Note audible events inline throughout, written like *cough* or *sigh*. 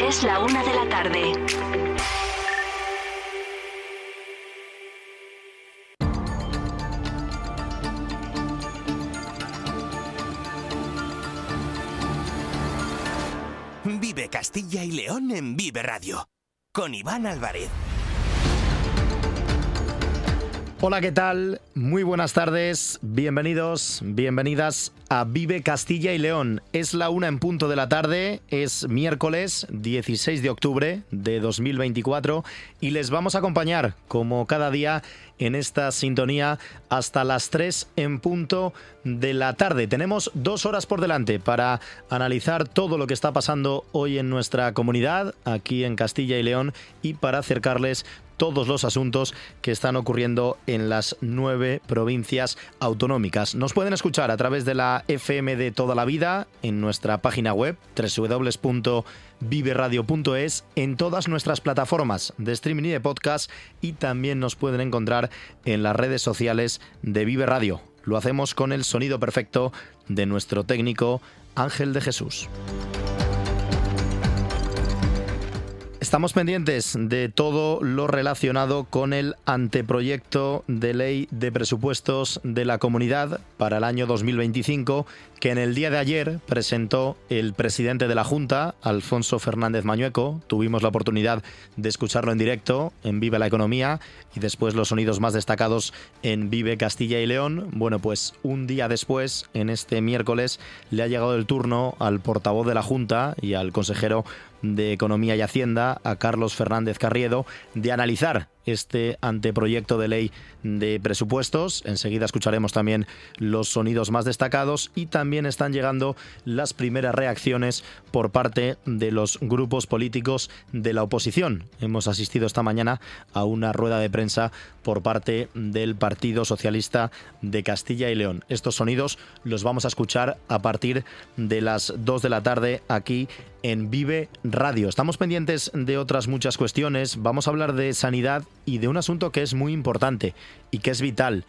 Es la una de la tarde. Vive Castilla y León en Vive Radio. Con Iván Álvarez. Hola, ¿qué tal? Muy buenas tardes, bienvenidos, bienvenidas a Vive Castilla y León. Es la una en punto de la tarde, es miércoles 16 de octubre de 2024 y les vamos a acompañar, como cada día, en esta sintonía hasta las tres en punto de la tarde. Tenemos dos horas por delante para analizar todo lo que está pasando hoy en nuestra comunidad, aquí en Castilla y León, y para acercarles todos los asuntos que están ocurriendo en las nueve provincias autonómicas. Nos pueden escuchar a través de la FM de toda la vida en nuestra página web www.viveradio.es, en todas nuestras plataformas de streaming y de podcast y también nos pueden encontrar en las redes sociales de Vive Radio. Lo hacemos con el sonido perfecto de nuestro técnico Ángel de Jesús. Estamos pendientes de todo lo relacionado con el anteproyecto de ley de presupuestos de la comunidad para el año 2025 que en el día de ayer presentó el presidente de la Junta, Alfonso Fernández Mañueco. Tuvimos la oportunidad de escucharlo en directo en Vive la Economía y después los sonidos más destacados en Vive Castilla y León. Bueno, pues un día después, en este miércoles, le ha llegado el turno al portavoz de la Junta y al consejero de Economía y Hacienda, a Carlos Fernández Carriedo, de analizar este anteproyecto de ley de presupuestos. Enseguida escucharemos también los sonidos más destacados y también están llegando las primeras reacciones por parte de los grupos políticos de la oposición. Hemos asistido esta mañana a una rueda de prensa por parte del Partido Socialista de Castilla y León. Estos sonidos los vamos a escuchar a partir de las 2 de la tarde aquí en Vive Radio. Estamos pendientes de otras muchas cuestiones. Vamos a hablar de sanidad y de un asunto que es muy importante y que es vital.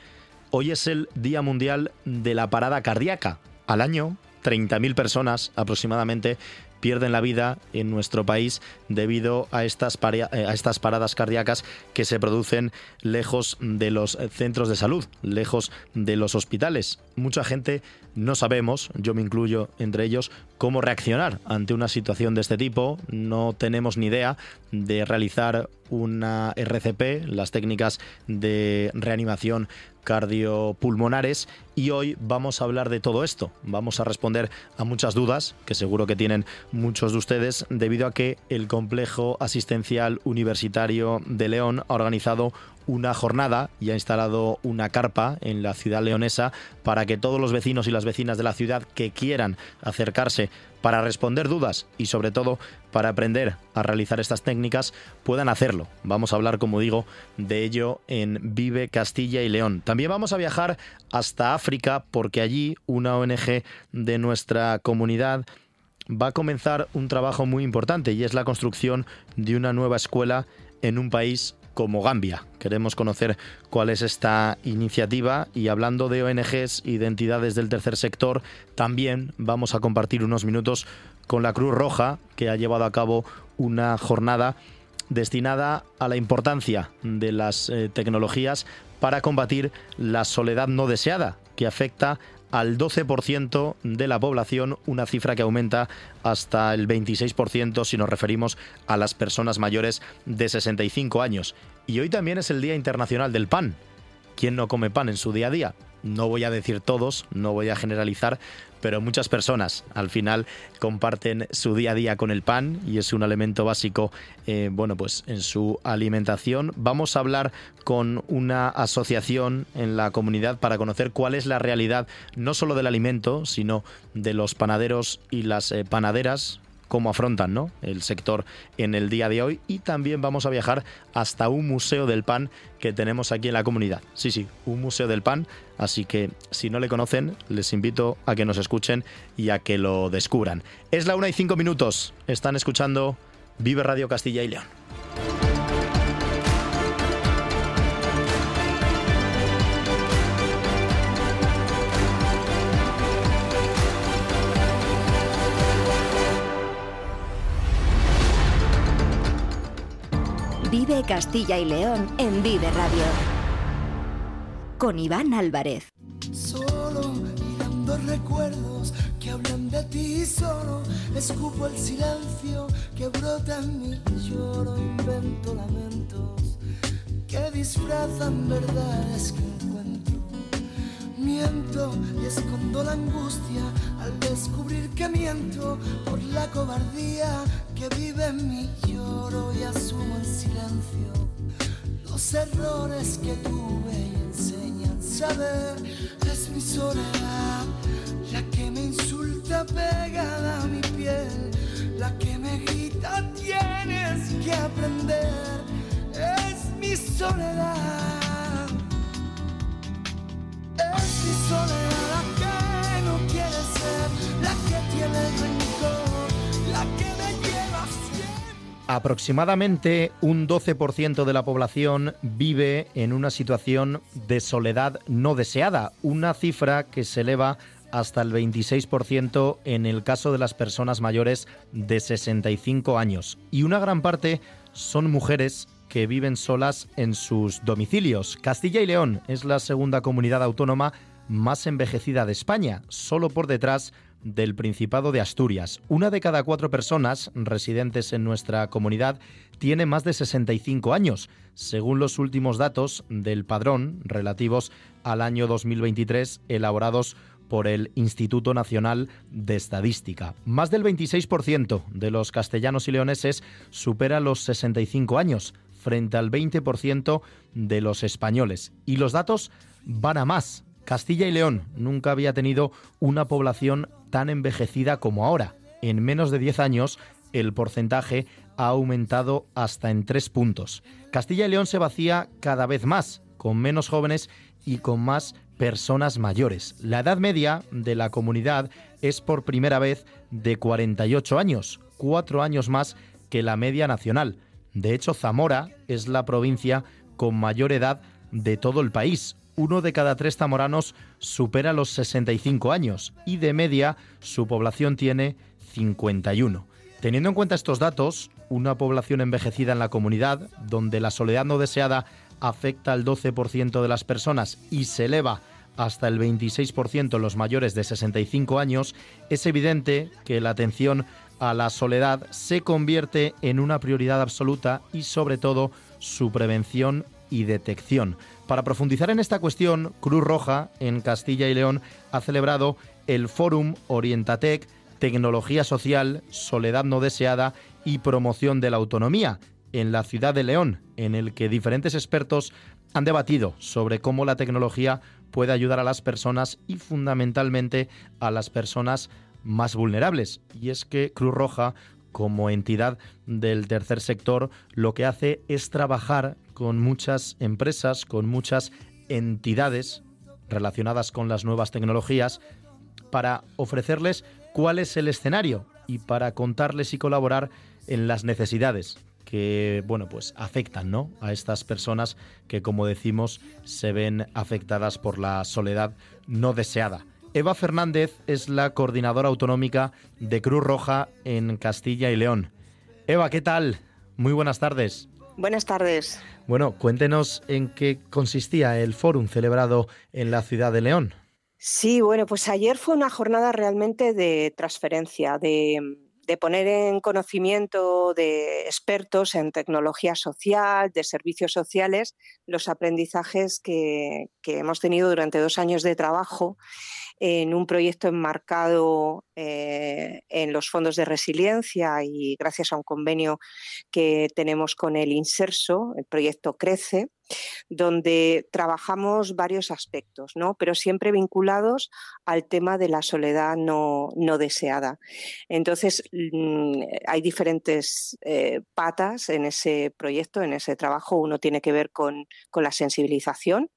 Hoy es el Día Mundial de la Parada Cardíaca. Al año, 30.000 personas aproximadamente pierden la vida en nuestro país debido a estas, eh, a estas paradas cardíacas que se producen lejos de los centros de salud, lejos de los hospitales. Mucha gente no sabemos, yo me incluyo entre ellos, cómo reaccionar ante una situación de este tipo. No tenemos ni idea de realizar una RCP, las técnicas de reanimación cardiopulmonares y hoy vamos a hablar de todo esto. Vamos a responder a muchas dudas que seguro que tienen muchos de ustedes debido a que el Complejo Asistencial Universitario de León ha organizado una jornada y ha instalado una carpa en la ciudad leonesa para que todos los vecinos y las vecinas de la ciudad que quieran acercarse para responder dudas y sobre todo para aprender a realizar estas técnicas puedan hacerlo. Vamos a hablar, como digo, de ello en Vive Castilla y León. También vamos a viajar hasta África porque allí una ONG de nuestra comunidad va a comenzar un trabajo muy importante y es la construcción de una nueva escuela en un país como Gambia. Queremos conocer cuál es esta iniciativa y hablando de ONGs y de entidades del tercer sector, también vamos a compartir unos minutos con la Cruz Roja, que ha llevado a cabo una jornada destinada a la importancia de las eh, tecnologías para combatir la soledad no deseada que afecta al 12% de la población, una cifra que aumenta hasta el 26% si nos referimos a las personas mayores de 65 años. Y hoy también es el Día Internacional del Pan. ¿Quién no come pan en su día a día? no voy a decir todos, no voy a generalizar, pero muchas personas al final comparten su día a día con el pan y es un elemento básico eh, bueno pues en su alimentación vamos a hablar con una asociación en la comunidad para conocer cuál es la realidad no solo del alimento sino de los panaderos y las eh, panaderas cómo afrontan el sector en el día de hoy. Y también vamos a viajar hasta un museo del pan que tenemos aquí en la comunidad. Sí, sí, un museo del pan. Así que si no le conocen, les invito a que nos escuchen y a que lo descubran. Es la una y cinco minutos. Están escuchando Vive Radio Castilla y León. Vive Castilla y León en Vive Radio. Con Iván Álvarez. Solo mirando recuerdos que hablan de ti solo escupo el silencio que brota en mi lloro invento lamentos que disfrazan verdades que encuentro miento y escondo la angustia al descubrir que miento por la cobardía que vive en mi lloro y así los errores que tuve y enseñan saber es mi soledad la que me insulta pegada a mi piel la que me grita tienes que aprender es mi soledad es mi soledad la que no quiere ser la que tiene el Aproximadamente un 12% de la población vive en una situación de soledad no deseada, una cifra que se eleva hasta el 26% en el caso de las personas mayores de 65 años. Y una gran parte son mujeres que viven solas en sus domicilios. Castilla y León es la segunda comunidad autónoma más envejecida de España, solo por detrás del Principado de Asturias. Una de cada cuatro personas residentes en nuestra comunidad tiene más de 65 años, según los últimos datos del padrón relativos al año 2023 elaborados por el Instituto Nacional de Estadística. Más del 26% de los castellanos y leoneses supera los 65 años, frente al 20% de los españoles. Y los datos van a más. Castilla y León nunca había tenido una población tan envejecida como ahora. En menos de 10 años, el porcentaje ha aumentado hasta en tres puntos. Castilla y León se vacía cada vez más, con menos jóvenes y con más personas mayores. La edad media de la comunidad es por primera vez de 48 años, cuatro años más que la media nacional. De hecho, Zamora es la provincia con mayor edad de todo el país, uno de cada tres zamoranos supera los 65 años y de media su población tiene 51. Teniendo en cuenta estos datos, una población envejecida en la comunidad, donde la soledad no deseada afecta al 12% de las personas y se eleva hasta el 26% en los mayores de 65 años, es evidente que la atención a la soledad se convierte en una prioridad absoluta y sobre todo su prevención y detección. Para profundizar en esta cuestión, Cruz Roja en Castilla y León ha celebrado el Fórum Orientatec, Tecnología Social, Soledad No Deseada y Promoción de la Autonomía, en la ciudad de León, en el que diferentes expertos han debatido sobre cómo la tecnología puede ayudar a las personas y fundamentalmente a las personas más vulnerables. Y es que Cruz Roja como entidad del tercer sector, lo que hace es trabajar con muchas empresas, con muchas entidades relacionadas con las nuevas tecnologías, para ofrecerles cuál es el escenario y para contarles y colaborar en las necesidades que bueno pues afectan ¿no? a estas personas que como decimos se ven afectadas por la soledad no deseada. Eva Fernández es la coordinadora autonómica de Cruz Roja en Castilla y León. Eva, ¿qué tal? Muy buenas tardes. Buenas tardes. Bueno, cuéntenos en qué consistía el fórum celebrado en la ciudad de León. Sí, bueno, pues ayer fue una jornada realmente de transferencia, de, de poner en conocimiento de expertos en tecnología social, de servicios sociales, los aprendizajes que, hemos tenido durante dos años de trabajo en un proyecto enmarcado eh, en los fondos de resiliencia y gracias a un convenio que tenemos con el INSERSO, el proyecto Crece, donde trabajamos varios aspectos, ¿no? pero siempre vinculados al tema de la soledad no, deseada. Entonces, mm, hay diferentes eh, patas en ese proyecto, en ese trabajo. Uno tiene que ver con la sensibilización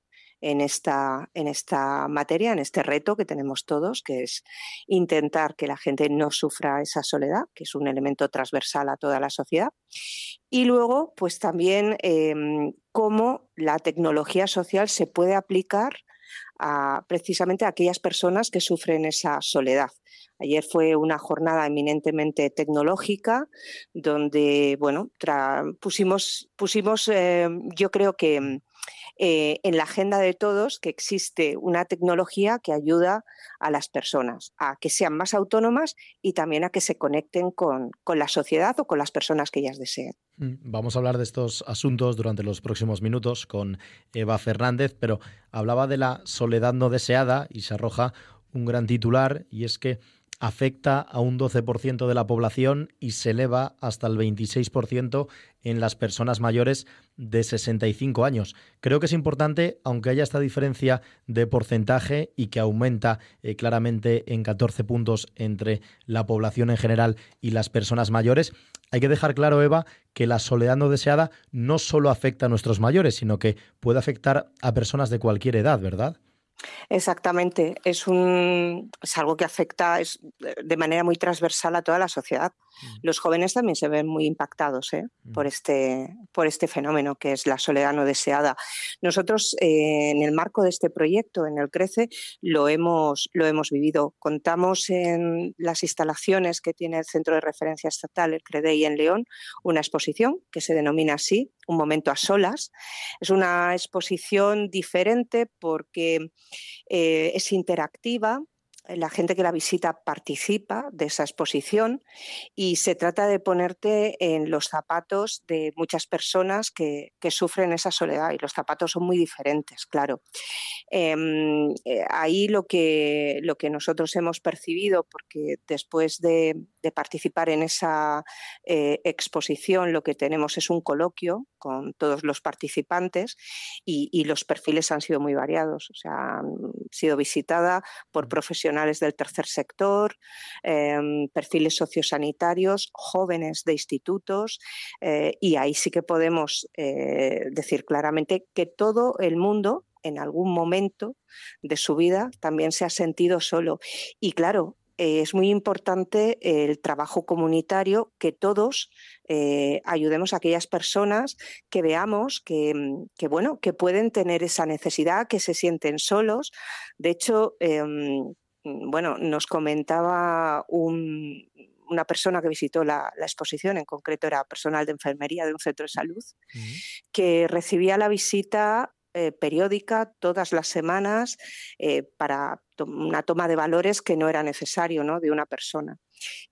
en esta, en esta materia, en este reto que tenemos todos, que es intentar que la gente no sufra esa soledad, que es un elemento transversal a toda la sociedad. Y luego, pues también em, cómo la tecnología social se puede aplicar a, precisamente a aquellas personas que sufren esa soledad. Ayer fue una jornada eminentemente tecnológica donde, bueno, pusimos, pusimos em, yo creo que eh, en la agenda de todos que existe una tecnología que ayuda a las personas a que sean más autónomas y también a que se conecten con, con la sociedad o con las personas que ellas deseen. Mm, vamos a hablar de estos asuntos durante los próximos minutos con Eva Fernández, pero hablaba de la soledad no deseada y se arroja un gran titular y es que afecta a un 12% de la población y se eleva hasta el 26% en las personas mayores de 65 años. Creo que es importante, aunque haya esta diferencia de porcentaje y que aumenta eh, claramente en 14 puntos entre la población en general y las personas mayores, hay que dejar claro, Eva, que la soledad no deseada no solo afecta a nuestros mayores, sino que puede afectar a personas de cualquier edad, ¿verdad? Exactamente, es, es algo que afecta es, eh, de manera muy transversal a toda la sociedad. Mm. Los jóvenes también se ven muy impactados ¿eh? mm. este, por, este, fenómeno que es la soledad no deseada. Nosotros, eh, en el marco de este proyecto, en el Crece, lo hemos, vivido. Contamos en las instalaciones que tiene el Centro de Referencia Estatal, el CREDEI, en León, una exposición que se denomina así, Un momento a solas. Es una exposición diferente porque eh, es interactiva, la gente que la visita participa de esa exposición y se trata de ponerte en los zapatos de muchas personas que, sufren esa soledad y los zapatos son muy diferentes, claro. Em, eh, ahí lo que, lo que nosotros hemos percibido, porque después de, participar en esa eh, exposición lo que tenemos es un coloquio con todos los participantes y, los perfiles han sido muy variados, o sea, han sido visitada por profesionales del tercer sector, em, perfiles sociosanitarios, jóvenes de institutos, eh, y ahí sí que podemos eh, decir claramente que todo el mundo en algún momento de su vida también se ha sentido solo. Y claro, eh, es muy importante el trabajo comunitario, que todos ayudemos a aquellas personas que veamos que, bueno, que pueden tener esa necesidad, que se sienten solos. De hecho, em, Mm, bueno, nos comentaba una persona que visitó la, exposición, en concreto era personal de enfermería de un centro de salud, que recibía la visita eh, periódica todas las semanas eh, para una toma de valores que no era necesario ¿no? de una persona.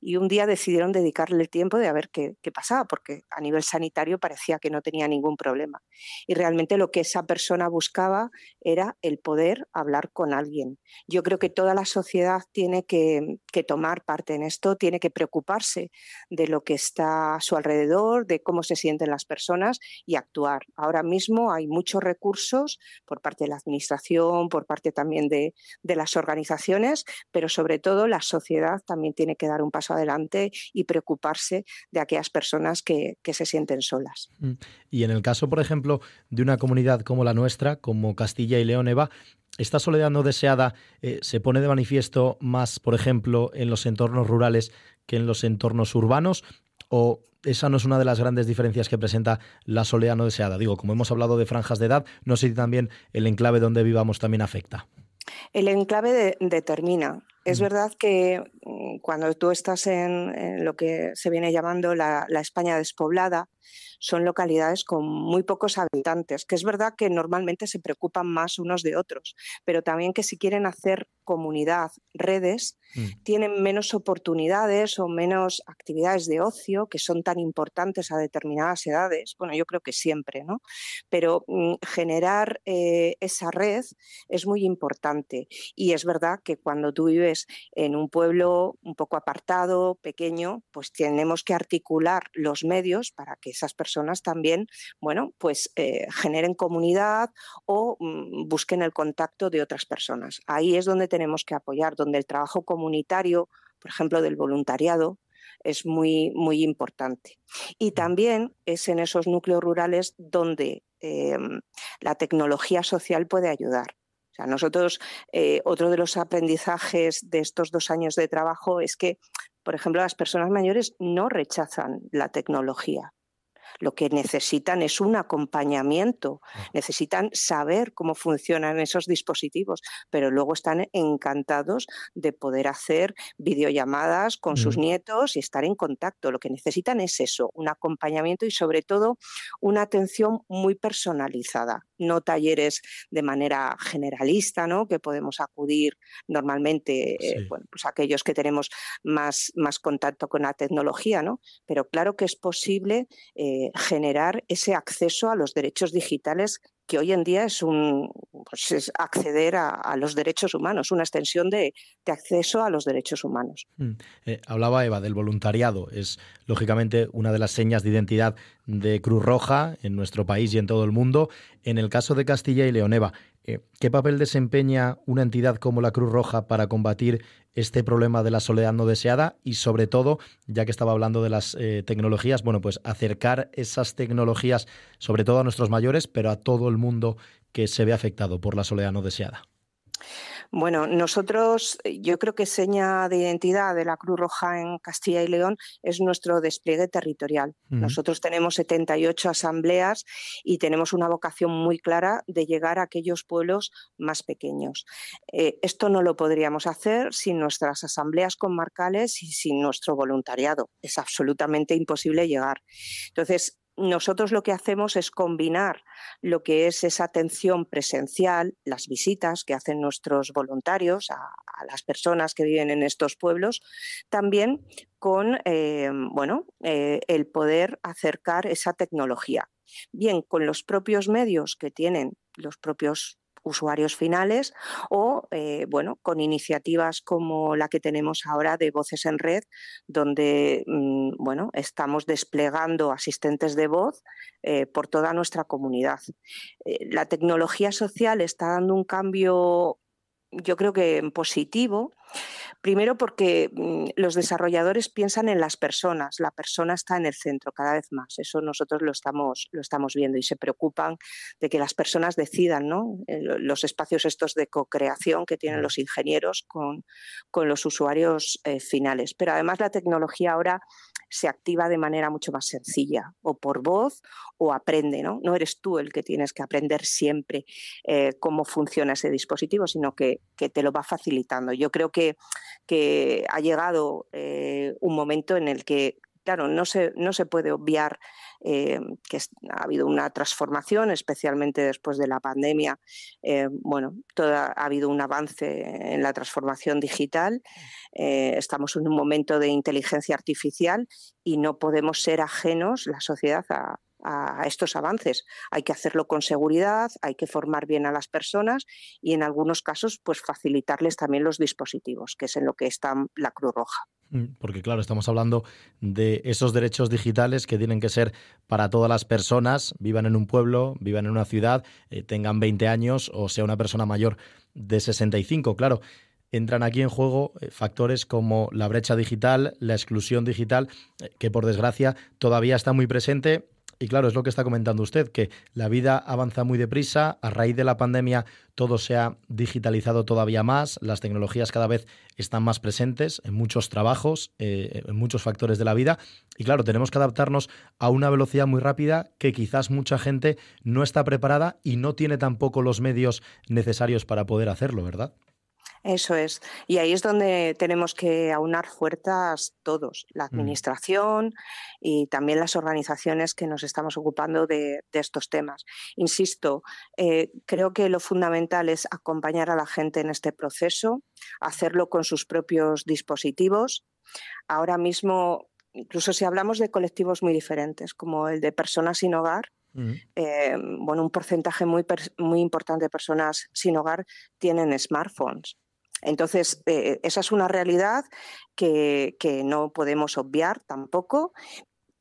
Y un día decidieron dedicarle el tiempo de a ver qué, pasaba, porque a nivel sanitario parecía que no tenía ningún problema. Y realmente lo que esa persona buscaba era el poder hablar con alguien. Yo creo que toda la sociedad tiene que, tomar parte en esto, tiene que preocuparse de lo que está a su alrededor, de cómo se sienten las personas y actuar. Ahora mismo hay muchos recursos por parte de la administración, por parte también de las organizaciones, pero sobre todo la sociedad también tiene que dar un paso adelante y preocuparse de aquellas personas que, se sienten solas. Mm. Y en el caso, por ejemplo, de una comunidad como la nuestra, como Castilla y León, Eva, ¿Esta soledad no deseada eh, se pone de manifiesto más, por ejemplo, en los entornos rurales que en los entornos urbanos? ¿O esa no es una de las grandes diferencias que presenta la soledad no deseada? Digo, como hemos hablado de franjas de edad, no sé si también el enclave donde vivamos también afecta. El enclave determina es mm. verdad que mm, cuando tú estás en, lo que se viene llamando la España despoblada, son localidades con muy pocos habitantes, que es verdad que normalmente se preocupan más unos de otros, pero también que si quieren hacer comunidad, redes, mm. tienen menos oportunidades o menos actividades de ocio que son tan importantes a determinadas edades. Bueno, yo creo que siempre, ¿no? Pero mm, generar eh, esa red es muy importante. Y es verdad que cuando tú vives en un pueblo un poco apartado, pequeño, pues tenemos que articular los medios para que esas personas también, bueno, pues eh, generen comunidad o mm, busquen el contacto de otras personas. Ahí es donde tenemos que apoyar, donde el trabajo comunitario, por ejemplo, del voluntariado, es muy, muy importante. Y mm. también es en esos núcleos rurales donde eh, la tecnología social puede ayudar. nosotros, eh, otro de los aprendizajes de estos dos años de trabajo es que, por ejemplo, las personas mayores no rechazan la tecnología lo que necesitan es un acompañamiento, necesitan saber cómo funcionan esos dispositivos, pero luego están encantados de poder hacer videollamadas con sus mm. nietos y estar en contacto. Lo que necesitan es eso, un acompañamiento y sobre todo una atención muy personalizada no talleres de manera generalista, ¿no? que podemos acudir normalmente eh, bueno, pues aquellos que tenemos más, más contacto con la tecnología, ¿no? pero claro que es posible eh, generar ese acceso a los derechos digitales que hoy en día es, un, pues acceder a, los derechos humanos, una extensión de, acceso a los derechos humanos. Mm. Eh, hablaba Eva del voluntariado. Es lógicamente una de las señas de identidad de Cruz Roja en nuestro país y en todo el mundo. En el caso de Castilla y León, Eva, eh, ¿qué papel desempeña una entidad como la Cruz Roja para combatir este problema de la soledad no deseada y sobre todo, ya que estaba hablando de las eh, tecnologías, bueno, pues acercar esas tecnologías sobre todo a nuestros mayores, pero a todo el mundo que se ve afectado por la soledad no deseada. Bueno, nosotros, eh, yo creo que seña de identidad de la Cruz Roja en Castilla y León es nuestro despliegue territorial. Nosotros tenemos 78 asambleas y tenemos una vocación muy clara de llegar a aquellos pueblos más pequeños. Eh, esto no lo podríamos hacer sin nuestras asambleas comarcales y sin nuestro voluntariado. Es absolutamente imposible llegar. Entonces, nosotros lo que hacemos es combinar lo que es esa atención presencial, las visitas que hacen nuestros voluntarios a, las personas que viven en estos pueblos, también con eh, bueno, eh, el poder acercar esa tecnología, bien con los propios medios que tienen los propios usuarios finales o eh, bueno, con iniciativas como la que tenemos ahora de Voces en Red, donde mm, bueno, estamos desplegando asistentes de voz eh, por toda nuestra comunidad. Eh, la tecnología social está dando un cambio yo creo que en positivo. Primero porque mm, los desarrolladores piensan en las personas, la persona está en el centro cada vez más, eso nosotros lo estamos, lo estamos viendo y se preocupan de que las personas decidan ¿no? Eh, los espacios estos de co-creación que tienen los ingenieros con, los usuarios eh, finales. Pero además la tecnología ahora se activa de manera mucho más sencilla, o por voz, o aprende, ¿no? No eres tú el que tienes que aprender siempre eh, cómo funciona ese dispositivo, sino que, te lo va facilitando. Yo creo que, que ha llegado eh, un momento en el que claro, no se, no se puede obviar eh, que ha habido una transformación, especialmente después de la pandemia. Eh, bueno, toda, ha habido un avance en la transformación digital. Eh, estamos en un momento de inteligencia artificial y no podemos ser ajenos la sociedad a, a estos avances. Hay que hacerlo con seguridad, hay que formar bien a las personas y en algunos casos pues facilitarles también los dispositivos, que es en lo que está la Cruz Roja. Mm, porque claro, estamos hablando de esos derechos digitales que tienen que ser para todas las personas, vivan en un pueblo, vivan en una ciudad, eh, tengan 20 años o sea una persona mayor de 65, claro. Entran aquí en juego eh, factores como la brecha digital, la exclusión digital, eh, que por desgracia todavía está muy presente y claro, es lo que está comentando usted, que la vida avanza muy deprisa, a raíz de la pandemia todo se ha digitalizado todavía más, las tecnologías cada vez están más presentes en muchos trabajos, eh, en muchos factores de la vida, y claro, tenemos que adaptarnos a una velocidad muy rápida que quizás mucha gente no está preparada y no tiene tampoco los medios necesarios para poder hacerlo, ¿verdad? Eso es. Y ahí es donde tenemos que aunar fuerzas todos, la mm. administración y también las organizaciones que nos estamos ocupando de, estos temas. Insisto, eh, creo que lo fundamental es acompañar a la gente en este proceso, hacerlo con sus propios dispositivos. Ahora mismo, incluso si hablamos de colectivos muy diferentes, como el de personas sin hogar, mm. eh, bueno, un porcentaje muy, muy importante de personas sin hogar tienen smartphones. Entonces, eh, esa es una realidad que, no podemos obviar tampoco,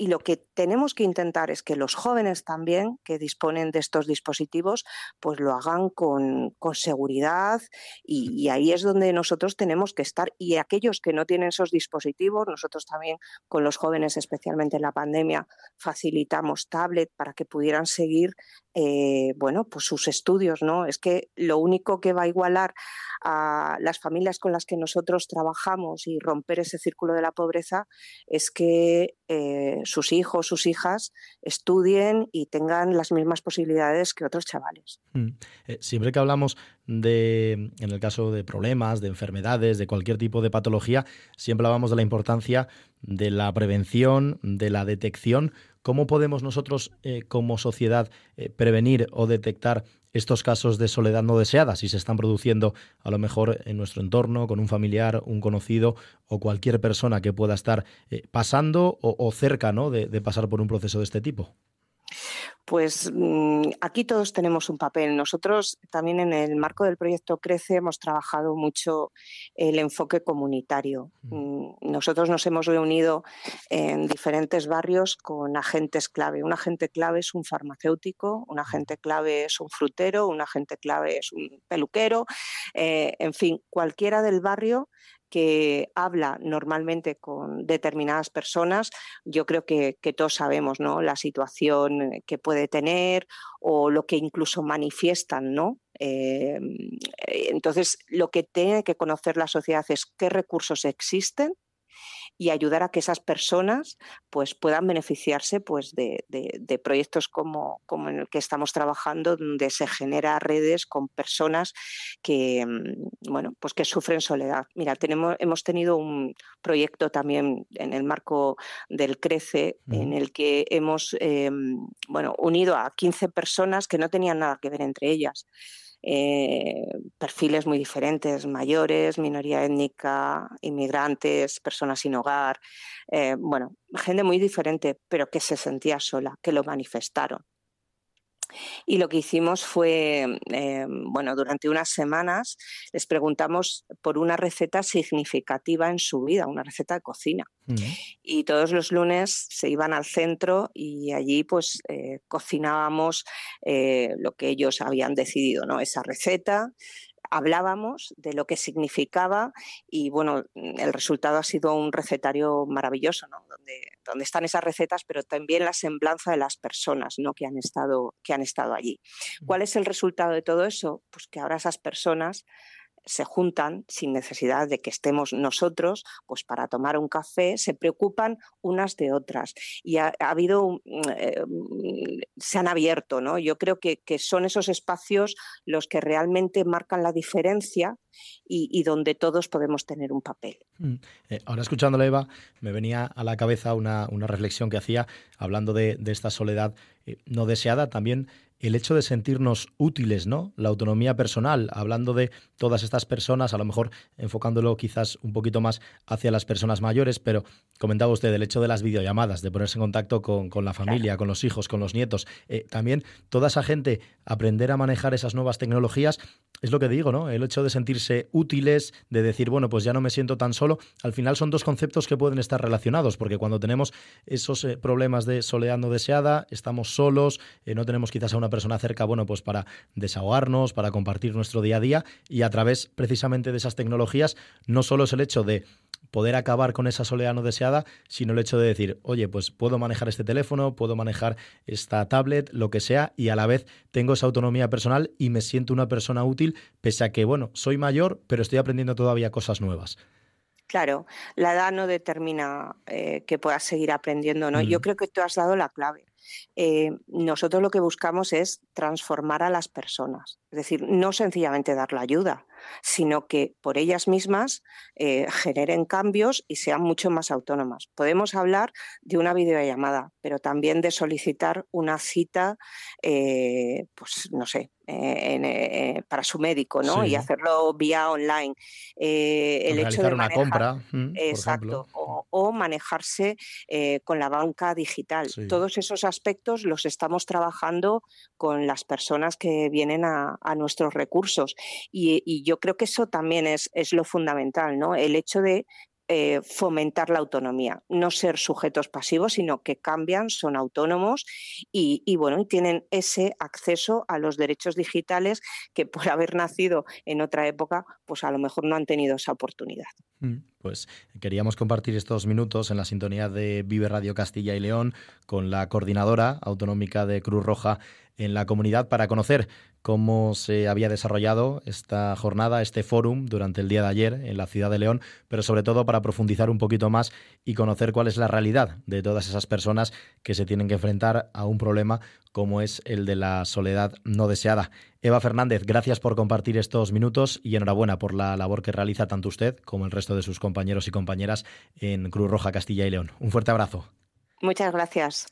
y lo que tenemos que intentar es que los jóvenes también que disponen de estos dispositivos pues lo hagan con, con seguridad y, ahí es donde nosotros tenemos que estar y aquellos que no tienen esos dispositivos nosotros también con los jóvenes especialmente en la pandemia facilitamos tablet para que pudieran seguir eh, bueno pues sus estudios no es que lo único que va a igualar a las familias con las que nosotros trabajamos y romper ese círculo de la pobreza es que eh, sus hijos, sus hijas estudien y tengan las mismas posibilidades que otros chavales. Mm. Eh, siempre que hablamos de, en el caso de problemas, de enfermedades, de cualquier tipo de patología, siempre hablamos de la importancia de la prevención, de la detección. ¿Cómo podemos nosotros eh, como sociedad eh, prevenir o detectar estos casos de soledad no deseada, si se están produciendo a lo mejor en nuestro entorno, con un familiar, un conocido o cualquier persona que pueda estar eh, pasando o, cerca de pasar por un proceso de este tipo. Pues mm, aquí todos tenemos un papel. Nosotros también en el marco del proyecto Crece hemos trabajado mucho el enfoque comunitario. Mm. Mm, nosotros nos hemos reunido en diferentes barrios con agentes clave. Un agente clave es un farmacéutico, un agente clave es un frutero, un agente clave es un peluquero, eh, en fin, cualquiera del barrio que habla normalmente con determinadas personas, yo creo que, todos sabemos ¿no? la situación eh, que puede tener o lo que incluso manifiestan, ¿no? Eh, mm, eh, entonces, lo que tiene que conocer la sociedad es qué recursos existen, y ayudar a que esas personas pues, puedan beneficiarse pues, de, proyectos como, en el que estamos trabajando, donde se genera redes con personas que, mm, bueno, pues que sufren soledad. Mira, hemos tenido un proyecto también en el marco del CRECE, en el que hemos em, unido a 15 personas que no tenían nada que ver entre ellas. Eh, perfiles muy diferentes, mayores, minoría étnica, inmigrantes, personas sin hogar, eh, bueno, gente muy diferente, pero que se sentía sola, que lo manifestaron. Y lo que hicimos fue, mm, eh, bueno, durante unas semanas les preguntamos por una receta significativa en su vida, una receta de cocina. Mm. Y todos los lunes se iban al centro y allí pues eh, cocinábamos eh, lo que ellos habían decidido, ¿no? Esa receta hablábamos de lo que significaba y bueno, el resultado ha sido un recetario maravilloso, donde, donde están esas recetas, pero también la semblanza de las personas ¿no? que, han estado, que han estado allí. ¿Cuál es el resultado de todo eso? Pues que ahora esas personas se juntan sin necesidad de que estemos nosotros, pues para tomar un café, se preocupan unas de otras. Y ha, habido, mm, eh, mm, se han abierto, ¿no? Yo creo que son esos espacios los que realmente marcan la diferencia y, donde todos podemos tener un papel. Mm. Eh, ahora escuchándola, Eva, me venía a la cabeza una, reflexión que hacía hablando de, esta soledad eh, no deseada, también el hecho de sentirnos útiles, ¿no? La autonomía personal, hablando de todas estas personas, a lo mejor enfocándolo quizás un poquito más hacia las personas mayores, pero comentaba usted el hecho de las videollamadas, de ponerse en contacto con, la familia, con los hijos, con los nietos. Eh, también toda esa gente, aprender a manejar esas nuevas tecnologías, es lo que digo, ¿no? El hecho de sentirse útiles, de decir, bueno, pues ya no me siento tan solo, al final son dos conceptos que pueden estar relacionados, porque cuando tenemos esos eh, problemas de soledad no deseada, estamos solos, eh, no tenemos quizás a una persona cerca, bueno, pues para desahogarnos, para compartir nuestro día a día, y a través precisamente de esas tecnologías, no solo es el hecho de poder acabar con esa soledad no deseada, sino el hecho de decir, oye, pues puedo manejar este teléfono, puedo manejar esta tablet, lo que sea, y a la vez tengo esa autonomía personal y me siento una persona útil, pese a que, bueno, soy mayor, pero estoy aprendiendo todavía cosas nuevas. Claro, la edad no determina eh, que puedas seguir aprendiendo, ¿no? Yo mm. creo que tú has dado la clave. Eh, nosotros lo que buscamos es transformar a las personas, es decir, no sencillamente dar la ayuda, sino que por ellas mismas eh, generen cambios y sean mucho más autónomas. Podemos hablar de una videollamada, pero también de solicitar una cita, eh, pues no sé, para su médico, ¿no? Y hacerlo vía online. el hecho de una compra, mm, exacto, o, manejarse con la banca digital. Todos esos aspectos los estamos trabajando con las personas que vienen a, nuestros recursos. Y, yo creo que eso también es, lo fundamental, ¿no? El hecho de eh, fomentar la autonomía, no ser sujetos pasivos, sino que cambian, son autónomos y, y, bueno, y tienen ese acceso a los derechos digitales que por haber nacido en otra época, pues a lo mejor no han tenido esa oportunidad. Mm. Pues queríamos compartir estos minutos en la sintonía de Vive Radio Castilla y León con la coordinadora autonómica de Cruz Roja en la comunidad para conocer cómo se había desarrollado esta jornada, este fórum durante el día de ayer en la ciudad de León, pero sobre todo para profundizar un poquito más y conocer cuál es la realidad de todas esas personas que se tienen que enfrentar a un problema como es el de la soledad no deseada. Eva Fernández, gracias por compartir estos minutos y enhorabuena por la labor que realiza tanto usted como el resto de sus compañeros y compañeras en Cruz Roja Castilla y León. Un fuerte abrazo. Muchas gracias.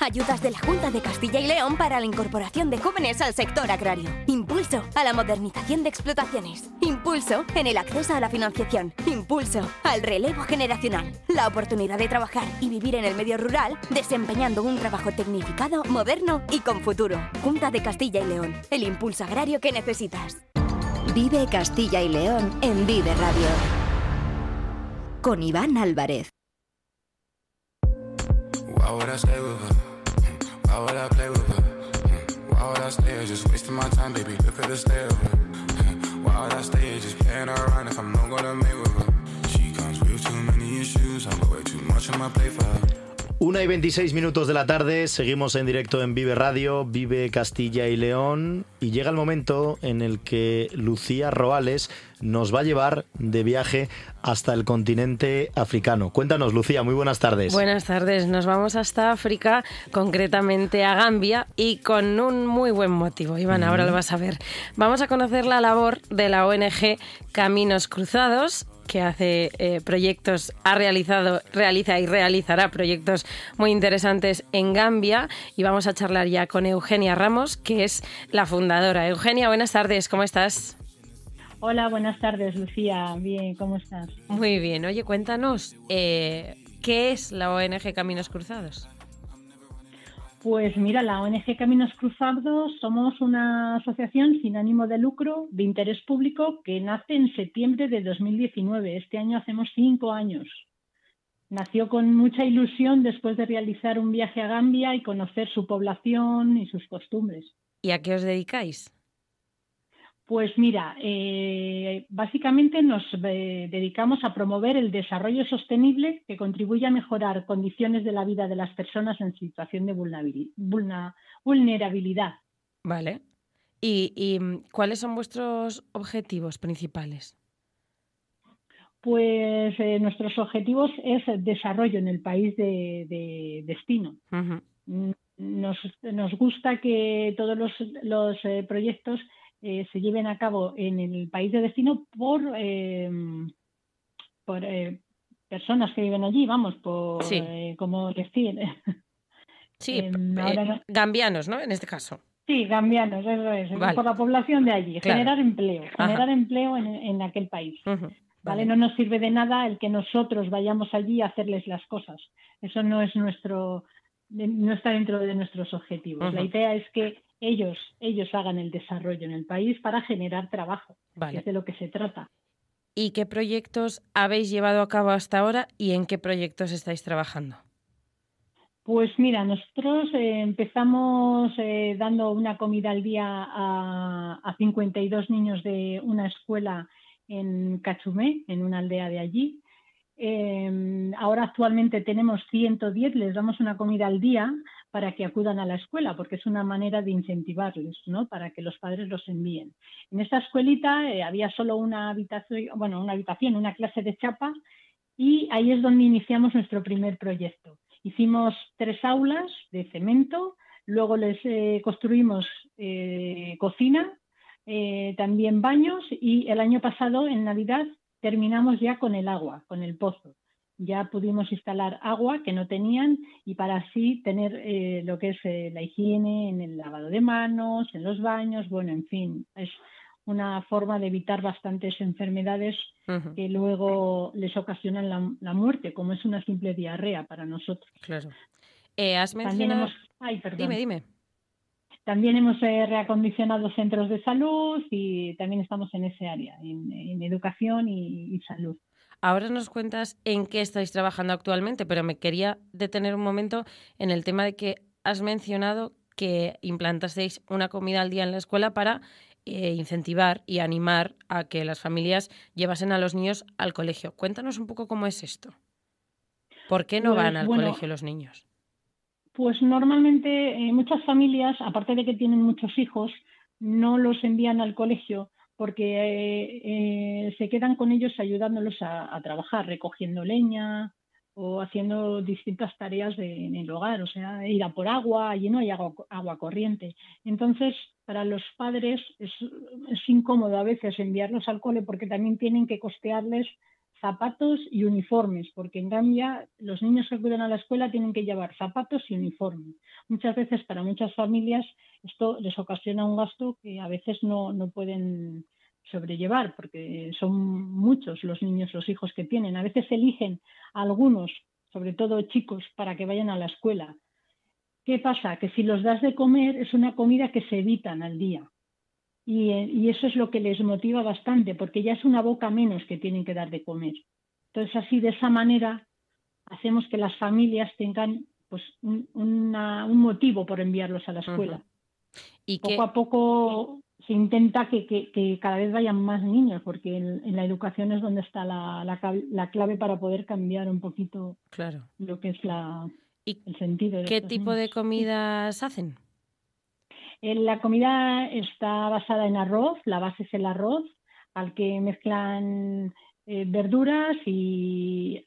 Ayudas de la Junta de Castilla y León para la incorporación de jóvenes al sector agrario. Impulso a la modernización de explotaciones. Impulso en el acceso a la financiación. Impulso al relevo generacional. La oportunidad de trabajar y vivir en el medio rural desempeñando un trabajo tecnificado, moderno y con futuro. Junta de Castilla y León. El impulso agrario que necesitas. Vive Castilla y León en Vive Radio. Con Iván Álvarez. Why would I play with her? Hmm. Why would I stay here just wasting my time, baby? Look at the stare of her. Hmm. Why would I stay here just playing around if I'm not gonna make with her? She comes with too many issues. I got way too much on my plate for her. Una y 26 minutos de la tarde, seguimos en directo en Vive Radio, Vive Castilla y León y llega el momento en el que Lucía Roales nos va a llevar de viaje hasta el continente africano. Cuéntanos, Lucía, muy buenas tardes. Buenas tardes, nos vamos hasta África, concretamente a Gambia, y con un muy buen motivo, Iván, ahora lo vas a ver. Vamos a conocer la labor de la ONG Caminos Cruzados que hace eh, proyectos, ha realizado, realiza y realizará proyectos muy interesantes en Gambia. Y vamos a charlar ya con Eugenia Ramos, que es la fundadora. Eugenia, buenas tardes, ¿cómo estás? Hola, buenas tardes, Lucía. Bien, ¿cómo estás? Muy bien. Oye, cuéntanos, eh, ¿qué es la ONG Caminos Cruzados? Pues mira, la ONG Caminos Cruzados somos una asociación sin ánimo de lucro de interés público que nace en septiembre de 2019. Este año hacemos cinco años. Nació con mucha ilusión después de realizar un viaje a Gambia y conocer su población y sus costumbres. ¿Y a qué os dedicáis? Pues mira, eh, básicamente nos eh, dedicamos a promover el desarrollo sostenible que contribuye a mejorar condiciones de la vida de las personas en situación de vulnerabilidad. Vale. ¿Y, mm, cuáles son vuestros objetivos principales? Pues eh, nuestros objetivos es el desarrollo en el país de, destino. nos, gusta que todos los proyectos eh, se lleven a cabo en el país de destino por, eh, por eh, personas que viven allí, vamos, por, como decir. *laughs* Sí, em, gambianos, ¿no? En este caso. Sí, gambianos, eso es, por la población de allí, generar empleo, generar empleo en, aquel país. ¿Vale? No nos sirve de nada el que nosotros vayamos allí a hacerles las cosas. Eso no es nuestro, no está dentro de nuestros objetivos. La idea es que ellos, ellos hagan el desarrollo en el país para generar trabajo, que es de lo que se trata. ¿Y qué proyectos habéis llevado a cabo hasta ahora y en qué proyectos estáis trabajando? Pues mira, nosotros eh, empezamos eh, dando una comida al día a, a 52 niños de una escuela en Cachumé, en una aldea de allí. Em, ahora actualmente tenemos 110, les damos una comida al día para que acudan a la escuela, porque es una manera de incentivarles, ¿no? Para que los padres los envíen. En esta escuelita eh, había solo una habitación, bueno, una habitación, una clase de chapa, y ahí es donde iniciamos nuestro primer proyecto. Hicimos tres aulas de cemento, luego les eh, construimos eh, cocina, también baños, y el año pasado, en Navidad, terminamos ya con el agua, con el pozo. Ya pudimos instalar agua que no tenían y para así tener eh, lo que es eh, la higiene en el lavado de manos, en los baños, bueno, en fin, es una forma de evitar bastantes enfermedades que luego les ocasionan la, muerte, como es una simple diarrea para nosotros. Claro. Eh, has mencionado... Dime, dime. También hemos eh, reacondicionado centros de salud y también estamos en ese área, en, educación y, salud. Ahora nos cuentas en qué estáis trabajando actualmente, pero me quería detener un momento en el tema de que has mencionado que implantasteis una comida al día en la escuela para eh, incentivar y animar a que las familias llevasen a los niños al colegio. Cuéntanos un poco cómo es esto. ¿Por qué no pues, van al colegio los niños? Pues normalmente eh, muchas familias, aparte de que tienen muchos hijos, no los envían al colegio porque eh, eh, se quedan con ellos ayudándolos a, trabajar, recogiendo leña o haciendo distintas tareas en el hogar, o sea, ir a por agua, allí no hay agua, corriente. Entonces, para los padres es, es, incómodo a veces enviarlos al cole porque también tienen que costearles zapatos y uniformes, porque en Gambia los niños que acuden a la escuela tienen que llevar zapatos y uniforme. Muchas veces para muchas familias esto les ocasiona un gasto que a veces no, no pueden sobrellevar, porque son muchos los niños, los hijos que tienen. A veces eligen a algunos, sobre todo chicos, para que vayan a la escuela. ¿Qué pasa? Que si los das de comer es una comida que se evitan al día. Eh, y, eso es lo que les motiva bastante, porque ya es una boca menos que tienen que dar de comer. Entonces, así de esa manera, hacemos que las familias tengan pues un, un motivo por enviarlos a la escuela. ¿Y poco a poco se intenta que, cada vez vayan más niños, porque en, la educación es donde está la, clave para poder cambiar un poquito claro. lo que es la, el sentido. ¿Qué tipo de comidas hacen? Eh, la comida está basada en arroz, la base es el arroz, al que mezclan eh, verduras y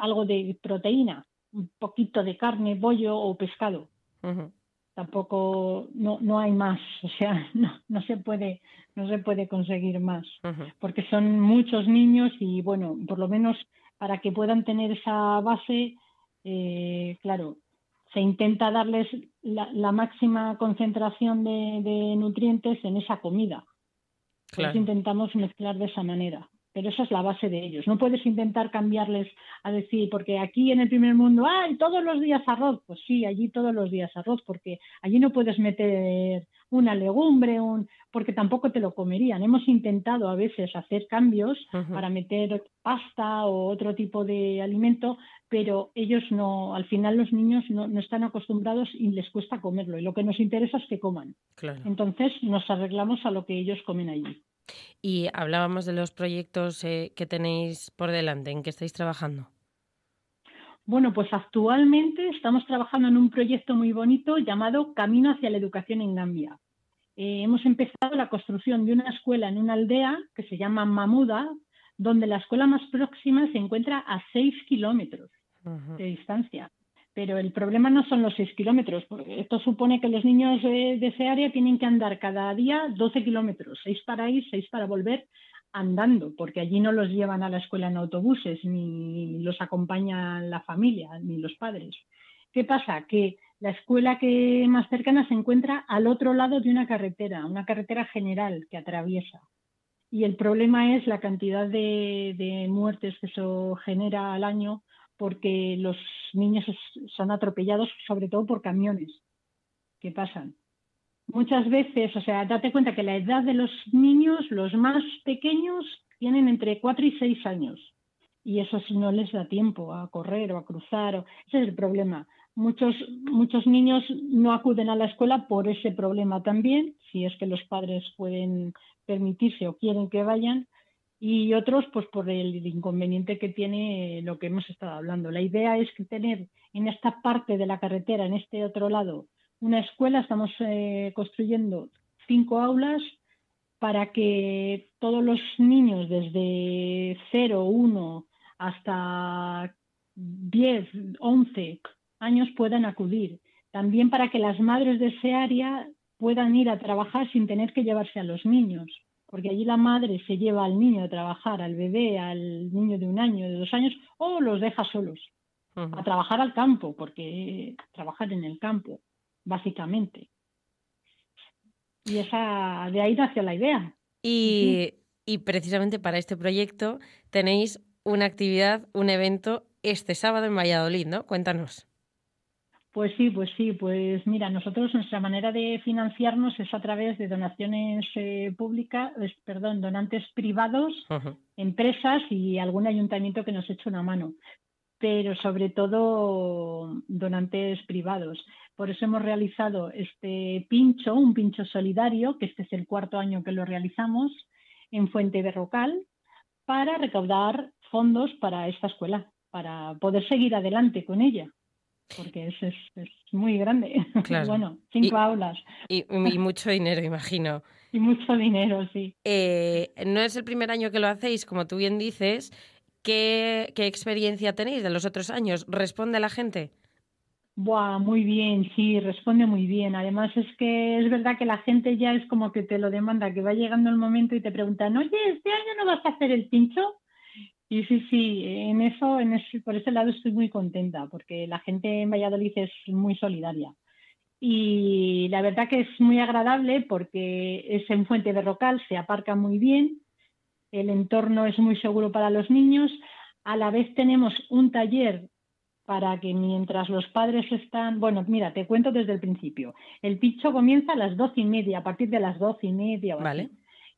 algo de proteína, un poquito de carne, pollo o pescado. Tampoco, no, no hay más, *laughs* o sea, no, se, puede, no se puede conseguir más, porque son muchos niños y bueno, por lo menos para que puedan tener esa base, eh, claro, se intenta darles la, máxima concentración de, nutrientes en esa comida. Claro. intentamos mezclar de esa manera pero esa es la base de ellos. No puedes intentar cambiarles a decir, porque aquí en el primer mundo, hay todos los días arroz! Pues sí, allí todos los días arroz, porque allí no puedes meter una legumbre, un... porque tampoco te lo comerían. Hemos intentado a veces hacer cambios para meter pasta o otro tipo de alimento, pero ellos no, al final los niños no, están acostumbrados y les cuesta comerlo. Y lo que nos interesa es que coman. Entonces nos arreglamos a lo que ellos comen allí. Y hablábamos de los proyectos eh, que tenéis por delante, en que estáis trabajando. Bueno, pues actualmente estamos trabajando en un proyecto muy bonito llamado Camino hacia la Educación en Gambia. Eh, hemos empezado la construcción de una escuela en una aldea que se llama Mamuda, donde la escuela más próxima se encuentra a 6 kilómetros de distancia. Pero el problema no son los seis kilómetros, porque esto supone que los niños de, ese área tienen que andar cada día 12 kilómetros, seis para ir, seis para volver, andando, porque allí no los llevan a la escuela en autobuses, ni los acompaña la familia, ni los padres. ¿Qué pasa? Que la escuela que más cercana se encuentra al otro lado de una carretera, una carretera general que atraviesa. Y el problema es la cantidad de muertes que eso genera al año porque los niños son atropellados sobre todo por camiones que pasan. Muchas veces, o sea, date cuenta que la edad de los niños, los más pequeños, tienen entre 4 y 6 años. Y eso si no les da tiempo a correr o a cruzar. Ese es el problema. Muchos, muchos niños no acuden a la escuela por ese problema también, si es que los padres pueden permitirse o quieren que vayan y otros pues por el inconveniente que tiene lo que hemos estado hablando. La idea es tener en esta parte de la carretera, en este otro lado, una escuela. Estamos eh, construyendo cinco aulas para que todos los niños desde 0, 1 hasta 10, 11 años puedan acudir. También para que las madres de ese área puedan ir a trabajar sin tener que llevarse a los niños porque allí la madre se lleva al niño a trabajar, al bebé, al niño de un año, de dos años, o los deja solos a trabajar al campo, porque trabajar en el campo, básicamente. Y esa, de ahí hacia la idea. Y, y precisamente para este proyecto tenéis una actividad, un evento este sábado en Valladolid, ¿no? Cuéntanos. Pues sí, pues sí, pues mira, nosotros nuestra manera de financiarnos es a través de donaciones eh, públicas, perdón, donantes privados, empresas y algún ayuntamiento que nos eche una mano, pero sobre todo donantes privados. Por eso hemos realizado este pincho, un pincho solidario, que este es el cuarto año que lo realizamos en Fuente Berrocal, para recaudar fondos para esta escuela, para poder seguir adelante con ella porque es, es, muy grande. *laughs* Claro. bueno, cinco aulas. Y, mucho dinero, imagino. *laughs* Y mucho dinero, sí. Eh, no es el primer año que lo hacéis, como tú bien dices. ¿Qué, qué experiencia tenéis de los otros años? ¿Responde la gente? Buah, muy bien, sí, responde muy bien. Además es que es verdad que la gente ya es como que te lo demanda, que va llegando el momento y te preguntan, oye, ¿este año no vas a hacer el pincho? Sí, sí, sí, en eso, en por ese lado estoy muy contenta, porque la gente en Valladolid es muy solidaria. Y la verdad que es muy agradable porque es en Fuente rocal, se aparca muy bien, el entorno es muy seguro para los niños. A la vez tenemos un taller para que mientras los padres están. Bueno, mira, te cuento desde el principio. El picho comienza a las doce y media, a partir de las doce y media. Vale.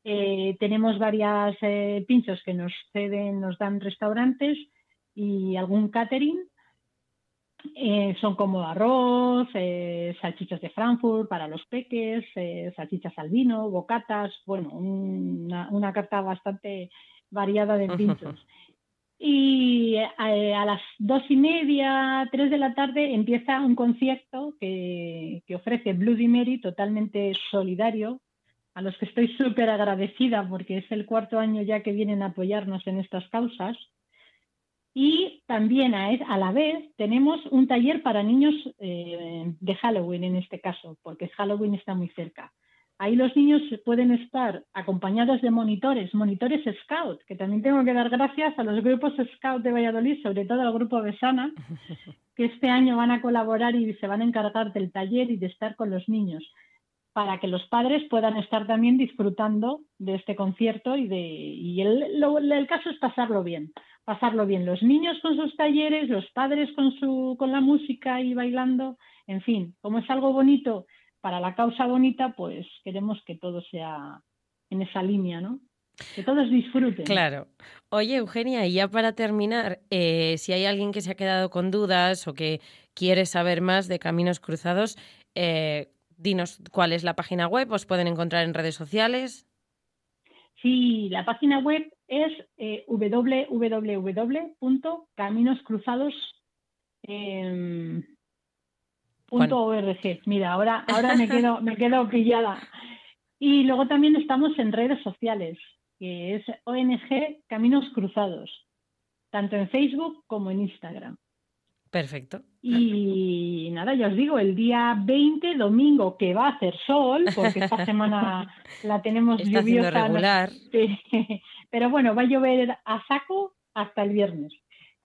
Eh, tenemos varias eh, pinchos que nos ceden, nos dan restaurantes y algún catering. Eh, son como arroz, salchichas de Frankfurt para los peques, salchichas al vino, bocatas, bueno, una, carta bastante variada de pinchos. *laughs* Y a, las dos y media, tres de la tarde, empieza un concierto que, que ofrece Bloody Mary totalmente solidario a los que estoy súper agradecida porque es el cuarto año ya que vienen a apoyarnos en estas causas. Y también a, a la vez tenemos un taller para niños eh, de Halloween en este caso, porque Halloween está muy cerca. Ahí los niños pueden estar acompañados de monitores, monitores scout, que también tengo que dar gracias a los grupos scout de Valladolid, sobre todo al grupo Besana, *laughs* que este año van a colaborar y se van a encargar del taller y de estar con los niños para que los padres puedan estar también disfrutando de este concierto y de el, caso es pasarlo bien pasarlo bien los niños con sus talleres los padres con su con la música y bailando en fin como es algo bonito para la causa bonita pues queremos que todo sea en esa línea no que todos disfruten. Claro. Oye, Eugenia, y ya para terminar, eh, si hay alguien que se ha quedado con dudas o que quiere saber más de Caminos Cruzados, eh, Dinos cuál es la página web, os pueden encontrar en redes sociales. Sí, la página web es eh, www.caminoscruzados.org. Em, Mira, ahora, ahora me, quedo, *laughs* me quedo pillada. Y luego también estamos en redes sociales, que es ONG Caminos Cruzados, tanto en Facebook como en Instagram. Perfecto. Y nada, ya os digo, el día 20, domingo, que va a hacer sol, porque esta *laughs* semana la tenemos Está lluviosa. regular. Pero bueno, va a llover a saco hasta el viernes.